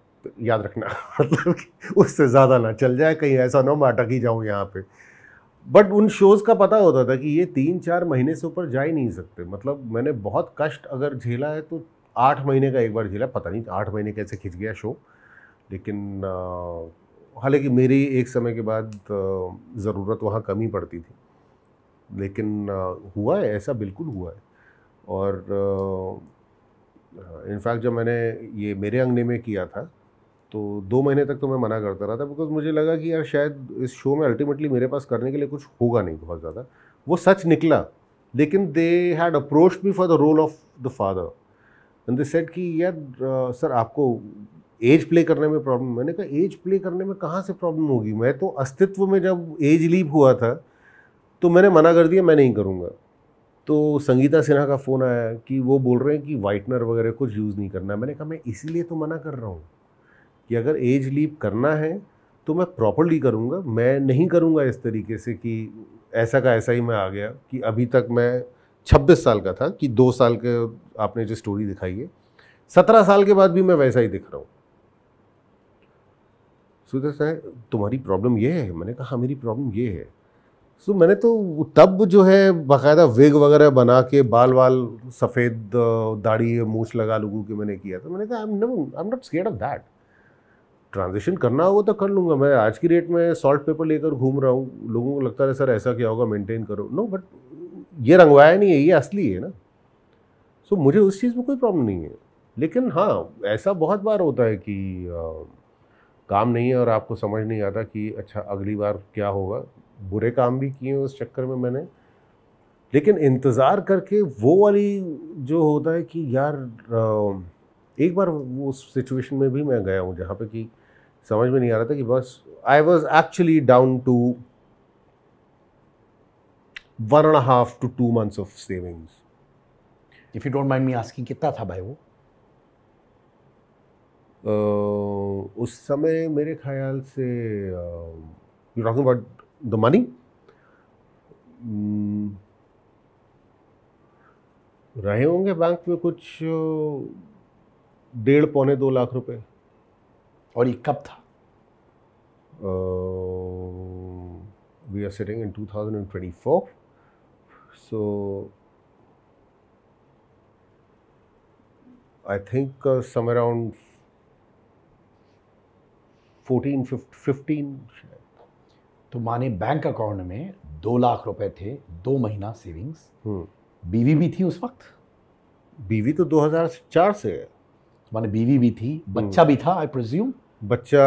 A: याद रखना मतलब उससे ज़्यादा ना चल जाए कहीं ऐसा ना हो मैं अटक ही जाऊँ यहाँ पे बट उन शोज़ का पता होता था कि ये तीन चार महीने से ऊपर जा ही नहीं सकते मतलब मैंने बहुत कष्ट अगर झेला है तो आठ महीने का एक बार झेला पता नहीं आठ महीने कैसे खिंच गया शो लेकिन हालांकि मेरी एक समय के बाद ज़रूरत वहाँ कम ही पड़ती थी लेकिन हुआ है ऐसा बिल्कुल हुआ है और इनफैक्ट जब मैंने ये मेरे अंगने में किया था तो दो महीने तक तो मैं मना करता रहा था बिकॉज मुझे लगा कि यार शायद इस शो में अल्टीमेटली मेरे पास करने के लिए कुछ होगा नहीं बहुत ज़्यादा वो सच निकला लेकिन they had approach me for the role of the father and they said कि यार सर आपको एज प्ले करने में प्रॉब्लम मैंने कहा एज प्ले करने में कहाँ से प्रॉब्लम होगी मैं तो अस्तित्व में जब एज लीप हुआ था तो मैंने मना कर दिया मैं नहीं करूँगा तो संगीता सिन्हा का फ़ोन आया कि वो बोल रहे हैं कि वाइटनर वगैरह कुछ यूज़ नहीं करना मैंने कहा मैं इसीलिए तो मना कर रहा हूँ कि अगर एज लीप करना है तो मैं प्रॉपरली करूँगा मैं नहीं करूँगा इस तरीके से कि ऐसा का ऐसा ही मैं आ गया कि अभी तक मैं 26 साल का था कि दो साल के आपने जो स्टोरी दिखाई है सत्रह साल के बाद भी मैं वैसा ही दिख रहा हूँ सुधर साहब तुम्हारी प्रॉब्लम ये है मैंने कहा हाँ, मेरी प्रॉब्लम ये है सो so, मैंने तो तब जो है बाकायदा वेग वगैरह बना के बाल वाल सफ़ेद दाढ़ी मूछ लगा लूँ के मैंने किया था मैंने कहा I am not of that transaction करना होगा तो कर लूँगा मैं आज की डेट में सॉल्ट पेपर लेकर घूम रहा हूँ लोगों को लगता है सर ऐसा क्या होगा मेंटेन करो नो बट ये रंगवाया नहीं है ये असली है ना सो so, मुझे उस चीज़ में कोई प्रॉब्लम नहीं है लेकिन हाँ ऐसा बहुत बार होता है कि आ, काम नहीं है और आपको समझ नहीं आता कि अच्छा अगली बार क्या होगा बुरे काम भी किए उस चक्कर में मैंने लेकिन इंतज़ार करके वो वाली जो होता है कि यार आ, एक बार वो सिचुएशन में भी मैं गया हूँ जहाँ पे कि समझ में नहीं आ रहा था कि बस I was actually down to one and half two two months of savings if you don't mind me asking कितना था भाई वो uh, उस समय मेरे ख्याल से you talking about the money रहे होंगे बैंक में कुछ डेढ़ पौने दो लाख रुपए और ये कब था we are sitting in 2024 so I think some around 14 शायद तो माने
B: बैंक अकाउंट में दो लाख रुपए थे दो महीना सेविंग्स हम्म। बीवी भी थी उस वक्त
A: बीवी तो 2004 से है माने बीवी भी थी हम्म। बच्चा भी था आई प्रज्यूम बच्चा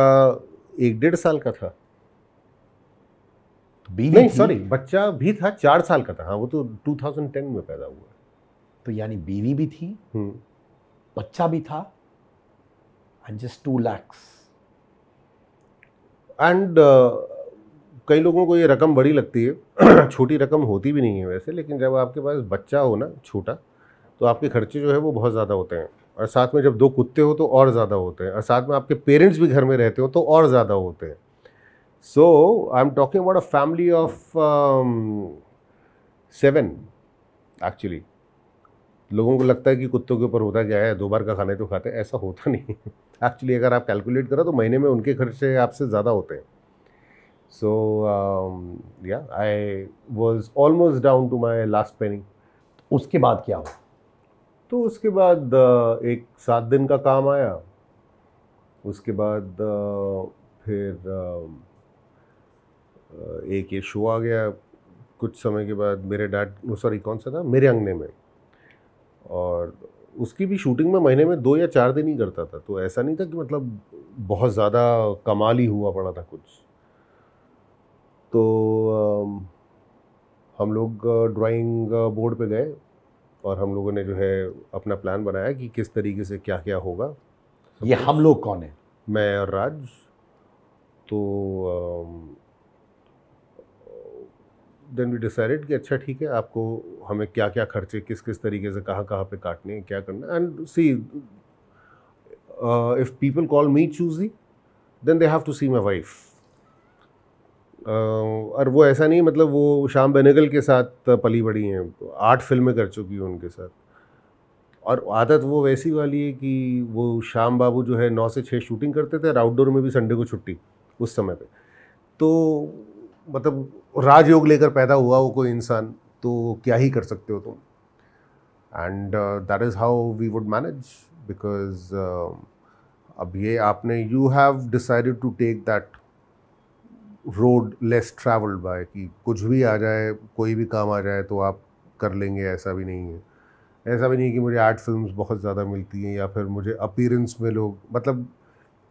A: एक डेढ़ साल का था तो बीवी नहीं सॉरी बच्चा भी था चार साल का था हाँ वो तो 2010 में पैदा हुआ तो यानी बीवी भी थी हम्म। बच्चा भी था and just two lakhs and कई लोगों को ये रकम बड़ी लगती है छोटी रकम होती भी नहीं है वैसे लेकिन जब आपके पास बच्चा हो ना छोटा तो आपके खर्चे जो है वो बहुत ज़्यादा होते हैं और साथ में जब दो कुत्ते हो तो और ज़्यादा होते हैं और साथ में आपके पेरेंट्स भी घर में रहते हो तो और ज़्यादा होते हैं so I am talking about a family of seven actually लोगों को लगता है कि कुत्तों के ऊपर होता क्या है दो बार का खाने तो खाते हैं ऐसा होता नहीं एक्चुअली अगर आप कैलकुलेट करो तो महीने में उनके खर्चे आपसे ज़्यादा होते हैं so yeah I was almost down to my last penny उसके बाद क्या हुआ तो उसके बाद एक सात दिन का काम आया उसके बाद फिर एक ये शो आ गया कुछ समय के बाद मेरे डैड सॉरी कौन सा था मेरे अंगने में और उसकी भी शूटिंग में महीने में दो या चार दिन ही करता था तो ऐसा नहीं था कि मतलब बहुत ज़्यादा कमाल ही हुआ पड़ा था कुछ तो हम लोग ड्राइंग बोर्ड पे गए और हम लोगों ने जो है अपना प्लान बनाया कि किस तरीके से क्या क्या होगा ये हम लोग कौन है मैं और राज तो देन वी डिसाइडेड कि अच्छा ठीक है आपको हमें क्या क्या खर्चे किस किस तरीके से कहाँ कहाँ पे काटने हैं क्या करना and see if people call me choosy then they have to see my wife और वो ऐसा नहीं मतलब वो शाम बेनेगल के साथ पली बड़ी हैं तो आठ फिल्में कर चुकी हैं उनके साथ और आदत वो वैसी वाली है कि वो शाम बाबू जो है नौ से छः शूटिंग करते थे और आउटडोर में भी संडे को छुट्टी उस समय पे तो मतलब राजयोग लेकर पैदा हुआ वो कोई इंसान तो क्या ही कर सकते हो तुम and that is how we would manage because अब ये आपने you have decided to take that road less travelled by कि कुछ भी आ जाए कोई भी काम आ जाए तो आप कर लेंगे ऐसा भी नहीं है ऐसा भी नहीं कि मुझे आर्ट फिल्म बहुत ज़्यादा मिलती हैं या फिर मुझे अपीरेंस में लोग मतलब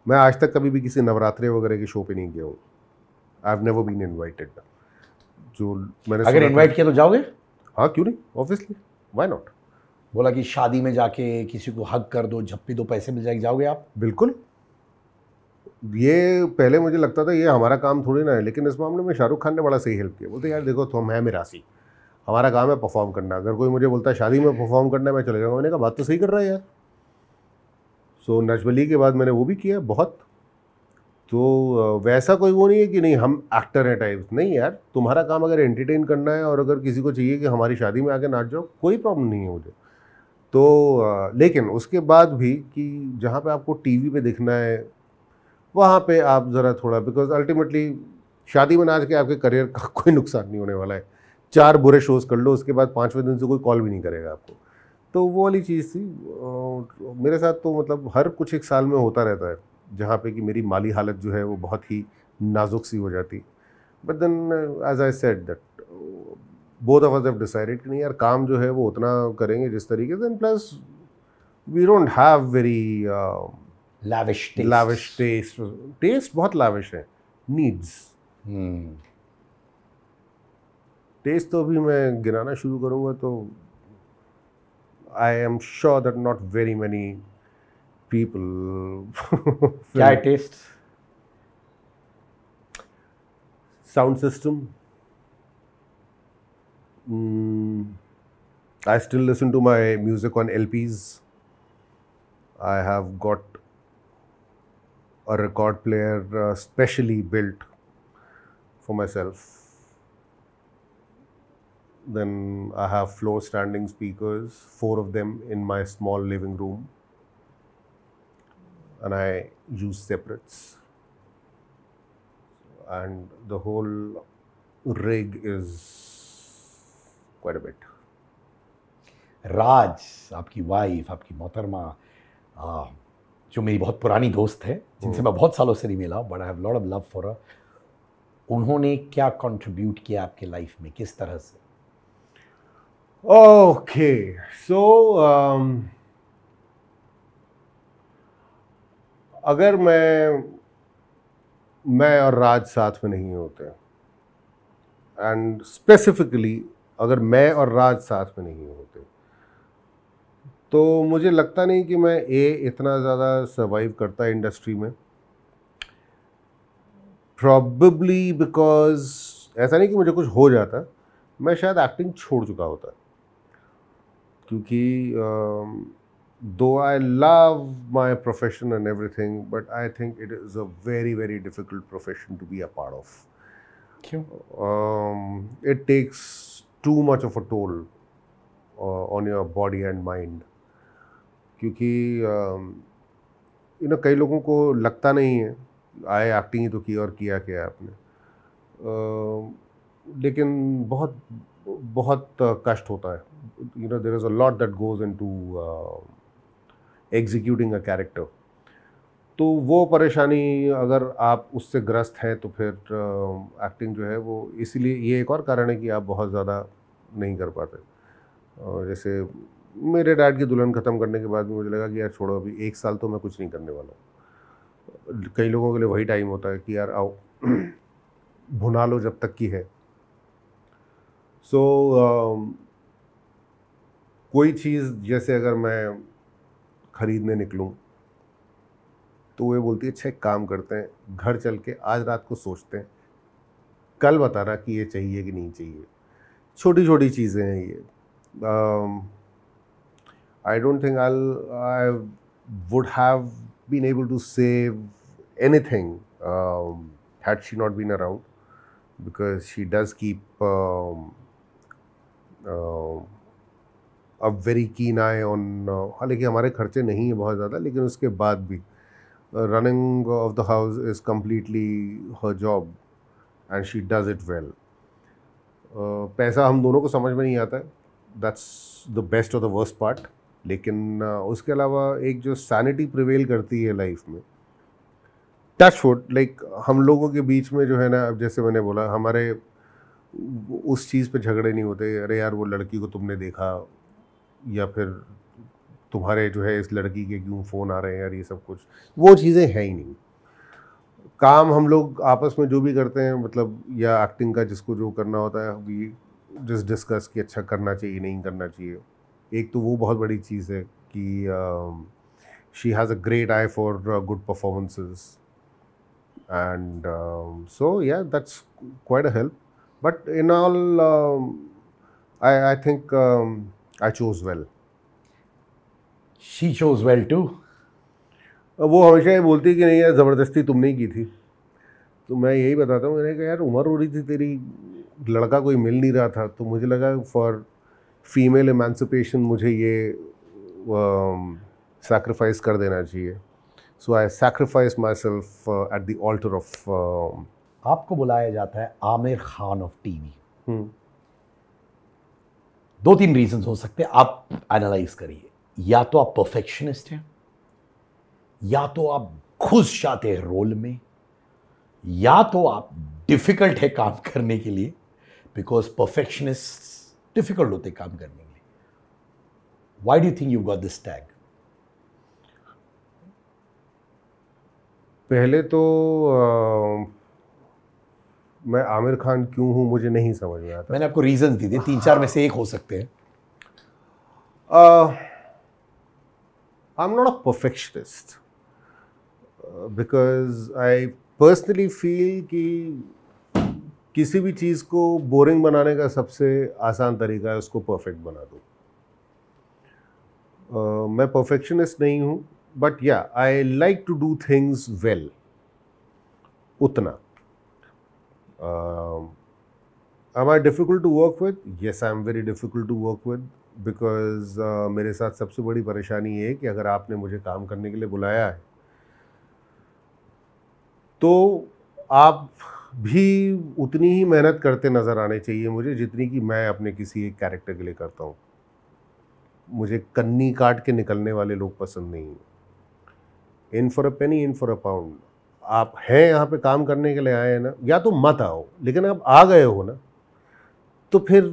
A: मैं आज तक कभी भी किसी नवरात्रे वगैरह के शो पे नहीं गया हूँ I have never been invited जो मैंने अगर इनवाइट किया तो जाओगे हाँ क्यों नहीं ऑब्वियसली वाई नॉट बोला कि शादी में जाके किसी को हक कर दो झप्पी दो पैसे मिल जाएगी जाओगे आप बिल्कुल ये पहले मुझे लगता था ये हमारा काम थोड़ी ना है लेकिन इस मामले में शाहरुख खान ने बड़ा सही हेल्प किया बोलते यार देखो तुम है मिरासी हमारा काम है परफॉर्म करना अगर कोई मुझे बोलता है शादी में परफॉर्म करना है मैं चले जाऊँगा मैंने कहा बात तो सही कर रहा है यार सो so, नजबली के बाद मैंने वो भी किया बहुत तो वैसा कोई वो नहीं है कि नहीं हम एक्टर हैं टाइप नहीं यार तुम्हारा काम अगर एंटरटेन करना है और अगर किसी को चाहिए कि हमारी शादी में आके नाच जाओ कोई प्रॉब्लम नहीं है मुझे तो लेकिन उसके बाद भी कि जहाँ पे आपको टीवी पे देखना है वहाँ पे आप ज़रा थोड़ा बिकॉज अल्टीमेटली शादी में ना के आपके करियर का कोई नुकसान नहीं होने वाला है चार बुरे शोज़ कर लो उसके बाद पाँचवें दिन से कोई कॉल भी नहीं करेगा आपको तो वो वाली चीज़ थी मेरे साथ तो मतलब हर कुछ एक साल में होता रहता है जहाँ पे कि मेरी माली हालत जो है वो बहुत ही नाजुक सी हो जाती but then as I said that both of us have decided कि नहीं यार काम जो है वो उतना करेंगे जिस तरीके से and plus we don't have very lavish taste lavish taste taste बहुत लाविश है नीड्स टेस्ट hmm. तो भी मैं गिनाना शुरू करूँगा तो I am sure that not very many people क्या taste sound system I still listen to my music on LPs I have got a record player uh, specially built for myself. Then I have floor standing speakers, four of them in my small living room, and I use separates. And the whole rig is quite a bit.
B: Raj, your wife, आपकी मोहतरमा, जो मेरी बहुत पुरानी दोस्त है जिनसे हम्म। मैं बहुत सालों से नहीं मिला but I have lot of love for उन्होंने क्या कंट्रीब्यूट किया आपके लाइफ में किस तरह से ओके सो
A: um, अगर मैं मैं और राज साथ में नहीं होते एंड स्पेसिफिकली अगर मैं और राज साथ में नहीं होते तो मुझे लगता नहीं कि मैं ए इतना ज़्यादा सर्वाइव करता इंडस्ट्री में प्रॉबली बिकॉज ऐसा नहीं कि मुझे कुछ हो जाता मैं शायद एक्टिंग छोड़ चुका होता क्योंकि though I love my profession and everything but I think it is a very very difficult profession to be a part of क्यों it takes too much of a toll on your body and mind क्योंकि you know कई लोगों को लगता नहीं है आए acting ही तो की और किया क्या आपने आ, लेकिन बहुत बहुत कष्ट होता है you know there is a lot that goes into executing a character तो वो परेशानी अगर आप उससे ग्रस्त हैं तो फिर एक्टिंग जो है वो इसीलिए ये एक और कारण है कि आप बहुत ज़्यादा नहीं कर पाते जैसे मेरे डैड की दुल्हन ख़त्म करने के बाद मुझे लगा कि यार छोड़ो अभी एक साल तो मैं कुछ नहीं करने वाला हूँ कई लोगों के लिए वही टाइम होता है कि यार आओ भुना लो जब तक की है सो so, uh, कोई चीज़ जैसे अगर मैं ख़रीदने निकलूँ तो वे बोलती है अच्छा एक काम करते हैं घर चल के आज रात को सोचते हैं कल बताना कि ये चाहिए कि नहीं चाहिए छोटी छोटी चीज़ें हैं ये um, I don't think I'll I would have been able to save anything um, had she not been around because she does keep um, uh, a very keen eye on हालांकि हमारे खर्चे नहीं हैं बहुत ज़्यादा लेकिन उसके बाद भी running of the house is completely her job and she does it well पैसा हम दोनों को समझ में नहीं आता है दैट्स द बेस्ट और द वर्स्ट पार्ट लेकिन उसके अलावा एक जो सैनिटी प्रिवेल करती है लाइफ में टच वुड लाइक हम लोगों के बीच में जो है ना अब जैसे मैंने बोला हमारे उस चीज़ पे झगड़े नहीं होते अरे यार वो लड़की को तुमने देखा या फिर तुम्हारे जो है इस लड़की के क्यों फ़ोन आ रहे हैं यार ये सब कुछ वो चीज़ें हैं ही नहीं काम हम लोग आपस में जो भी करते हैं मतलब या एक्टिंग का जिसको जो करना होता है वी जस्ट डिस्कस कि अच्छा करना चाहिए नहीं करना चाहिए एक तो वो बहुत बड़ी चीज़ है कि she has a great eye for good performances and so yeah that's quite a help but in all I I think I chose well she chose well too वो हमेशा ये बोलती कि नहीं यार ज़बरदस्ती तुमने ही की थी तो मैं यही बताता हूँ मैंने कहा यार उम्र हो रही थी तेरी लड़का कोई मिल नहीं रहा था तो मुझे लगा फॉर फीमेल इमानसिपेशन मुझे ये सेक्रीफाइस um, कर देना चाहिए so I sacrifice myself at the altar of
B: आपको बुलाया जाता है Aamir Khan of TV hmm. दो तीन रीजंस हो सकते हैं आप एनालाइज करिए या तो आप परफेक्शनिस्ट हैं या तो आप खुश जाते हैं रोल में या तो आप डिफिकल्ट है काम करने के लिए बिकॉज परफेक्शनिस्ट डिफिकल्ट होते काम करने के लिए why do think you got this tag
A: पहले तो आ, मैं आमिर खान क्यों हूं मुझे नहीं समझ में आता
B: मैंने आपको रीजन दी थे तीन चार में से एक हो सकते हैं
A: I am not a perfectionist because I personally feel कि किसी भी चीज़ को बोरिंग बनाने का सबसे आसान तरीका है उसको परफेक्ट बना दो मैं परफेक्शनिस्ट नहीं हूँ but yeah I like to do things well उतना am I difficult to work with yes I am very difficult to work with because मेरे साथ सबसे बड़ी परेशानी ये कि अगर आपने मुझे काम करने के लिए बुलाया है तो आप भी उतनी ही मेहनत करते नज़र आने चाहिए मुझे जितनी कि मैं अपने किसी एक कैरेक्टर के लिए करता हूँ मुझे कन्नी काट के निकलने वाले लोग पसंद नहीं हैं in for a penny in for a pound आप हैं यहाँ पे काम करने के लिए आए हैं ना या तो मत आओ लेकिन आप आ गए हो ना तो फिर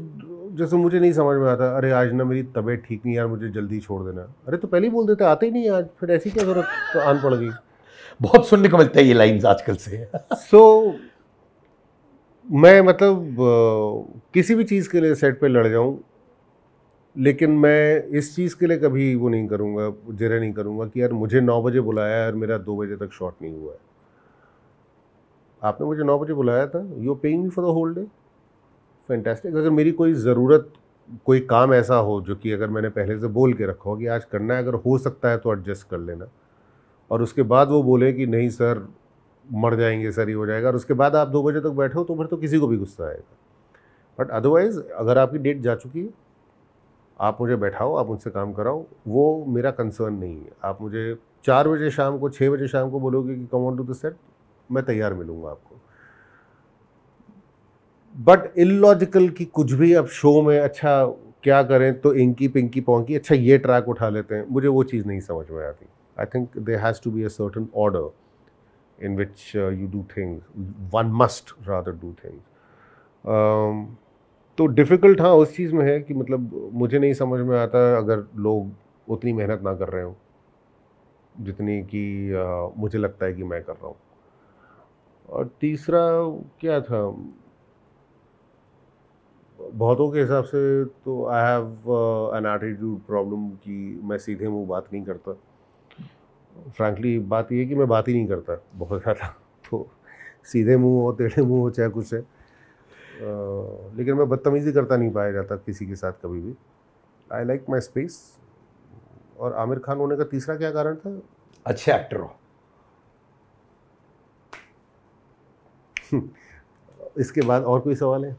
A: जैसे मुझे नहीं समझ में आता अरे आज ना मेरी तबीयत ठीक नहीं यार मुझे जल्दी छोड़ देना अरे तो पहले ही बोल देते आते ही नहीं आज फिर ऐसी क्या ज़रूरत तो आन पड़ गई बहुत सुनने को मिलता है ये लाइन्स आजकल से सो so, मैं मतलब किसी भी चीज़ के लिए सेट पे लड़ जाऊँ लेकिन मैं इस चीज़ के लिए कभी वो नहीं करूँगा जरा नहीं करूँगा कि यार मुझे नौ बजे बुलाया है और मेरा दो बजे तक शॉट नहीं हुआ है आपने मुझे नौ बजे बुलाया था you paying me for the whole day fantastic अगर मेरी कोई ज़रूरत कोई काम ऐसा हो जो कि अगर मैंने पहले से बोल के रखा हो कि आज करना है अगर हो सकता है तो एडजस्ट कर लेना और उसके बाद वो बोले कि नहीं सर मर जाएंगे सर हो जाएगा और उसके बाद आप दो बजे तक बैठो तो फिर तो किसी को भी गुस्सा आएगा बट अदरवाइज़ अगर आपकी डेट जा चुकी है आप मुझे बैठाओ आप मुझसे काम कराओ वो मेरा कंसर्न नहीं है आप मुझे चार बजे शाम को छः बजे शाम को बोलोगे कि come on to the set मैं तैयार मिलूँगा आपको बट इलॉजिकल की कुछ भी अब शो में अच्छा क्या करें तो इंकी पिंकी पोंकी अच्छा ये ट्रैक उठा लेते हैं मुझे वो चीज़ नहीं समझ में आती I think there has to be a certain order in which uh, you do things one must rather do things um, तो डिफ़िकल्ट हाँ उस चीज़ में है कि मतलब मुझे नहीं समझ में आता अगर लोग उतनी मेहनत ना कर रहे हो जितनी कि मुझे लगता है कि मैं कर रहा हूँ और तीसरा क्या था बहुतों के हिसाब से तो I have an attitude problem कि मैं सीधे मुंह बात नहीं करता फ्रैंकली बात यह कि मैं बात ही नहीं करता बहुत ज़्यादा तो सीधे मुंह हो टेढ़े मुंह हो चाहे कुछ है आ, लेकिन मैं बदतमीज़ी करता नहीं पाया जाता किसी के साथ कभी भी आई लाइक माई स्पेस और आमिर खान होने का तीसरा क्या कारण था अच्छे एक्टर हो इसके बाद और कोई सवाल है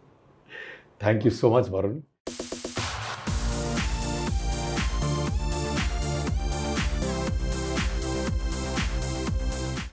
A: thank you so much Varun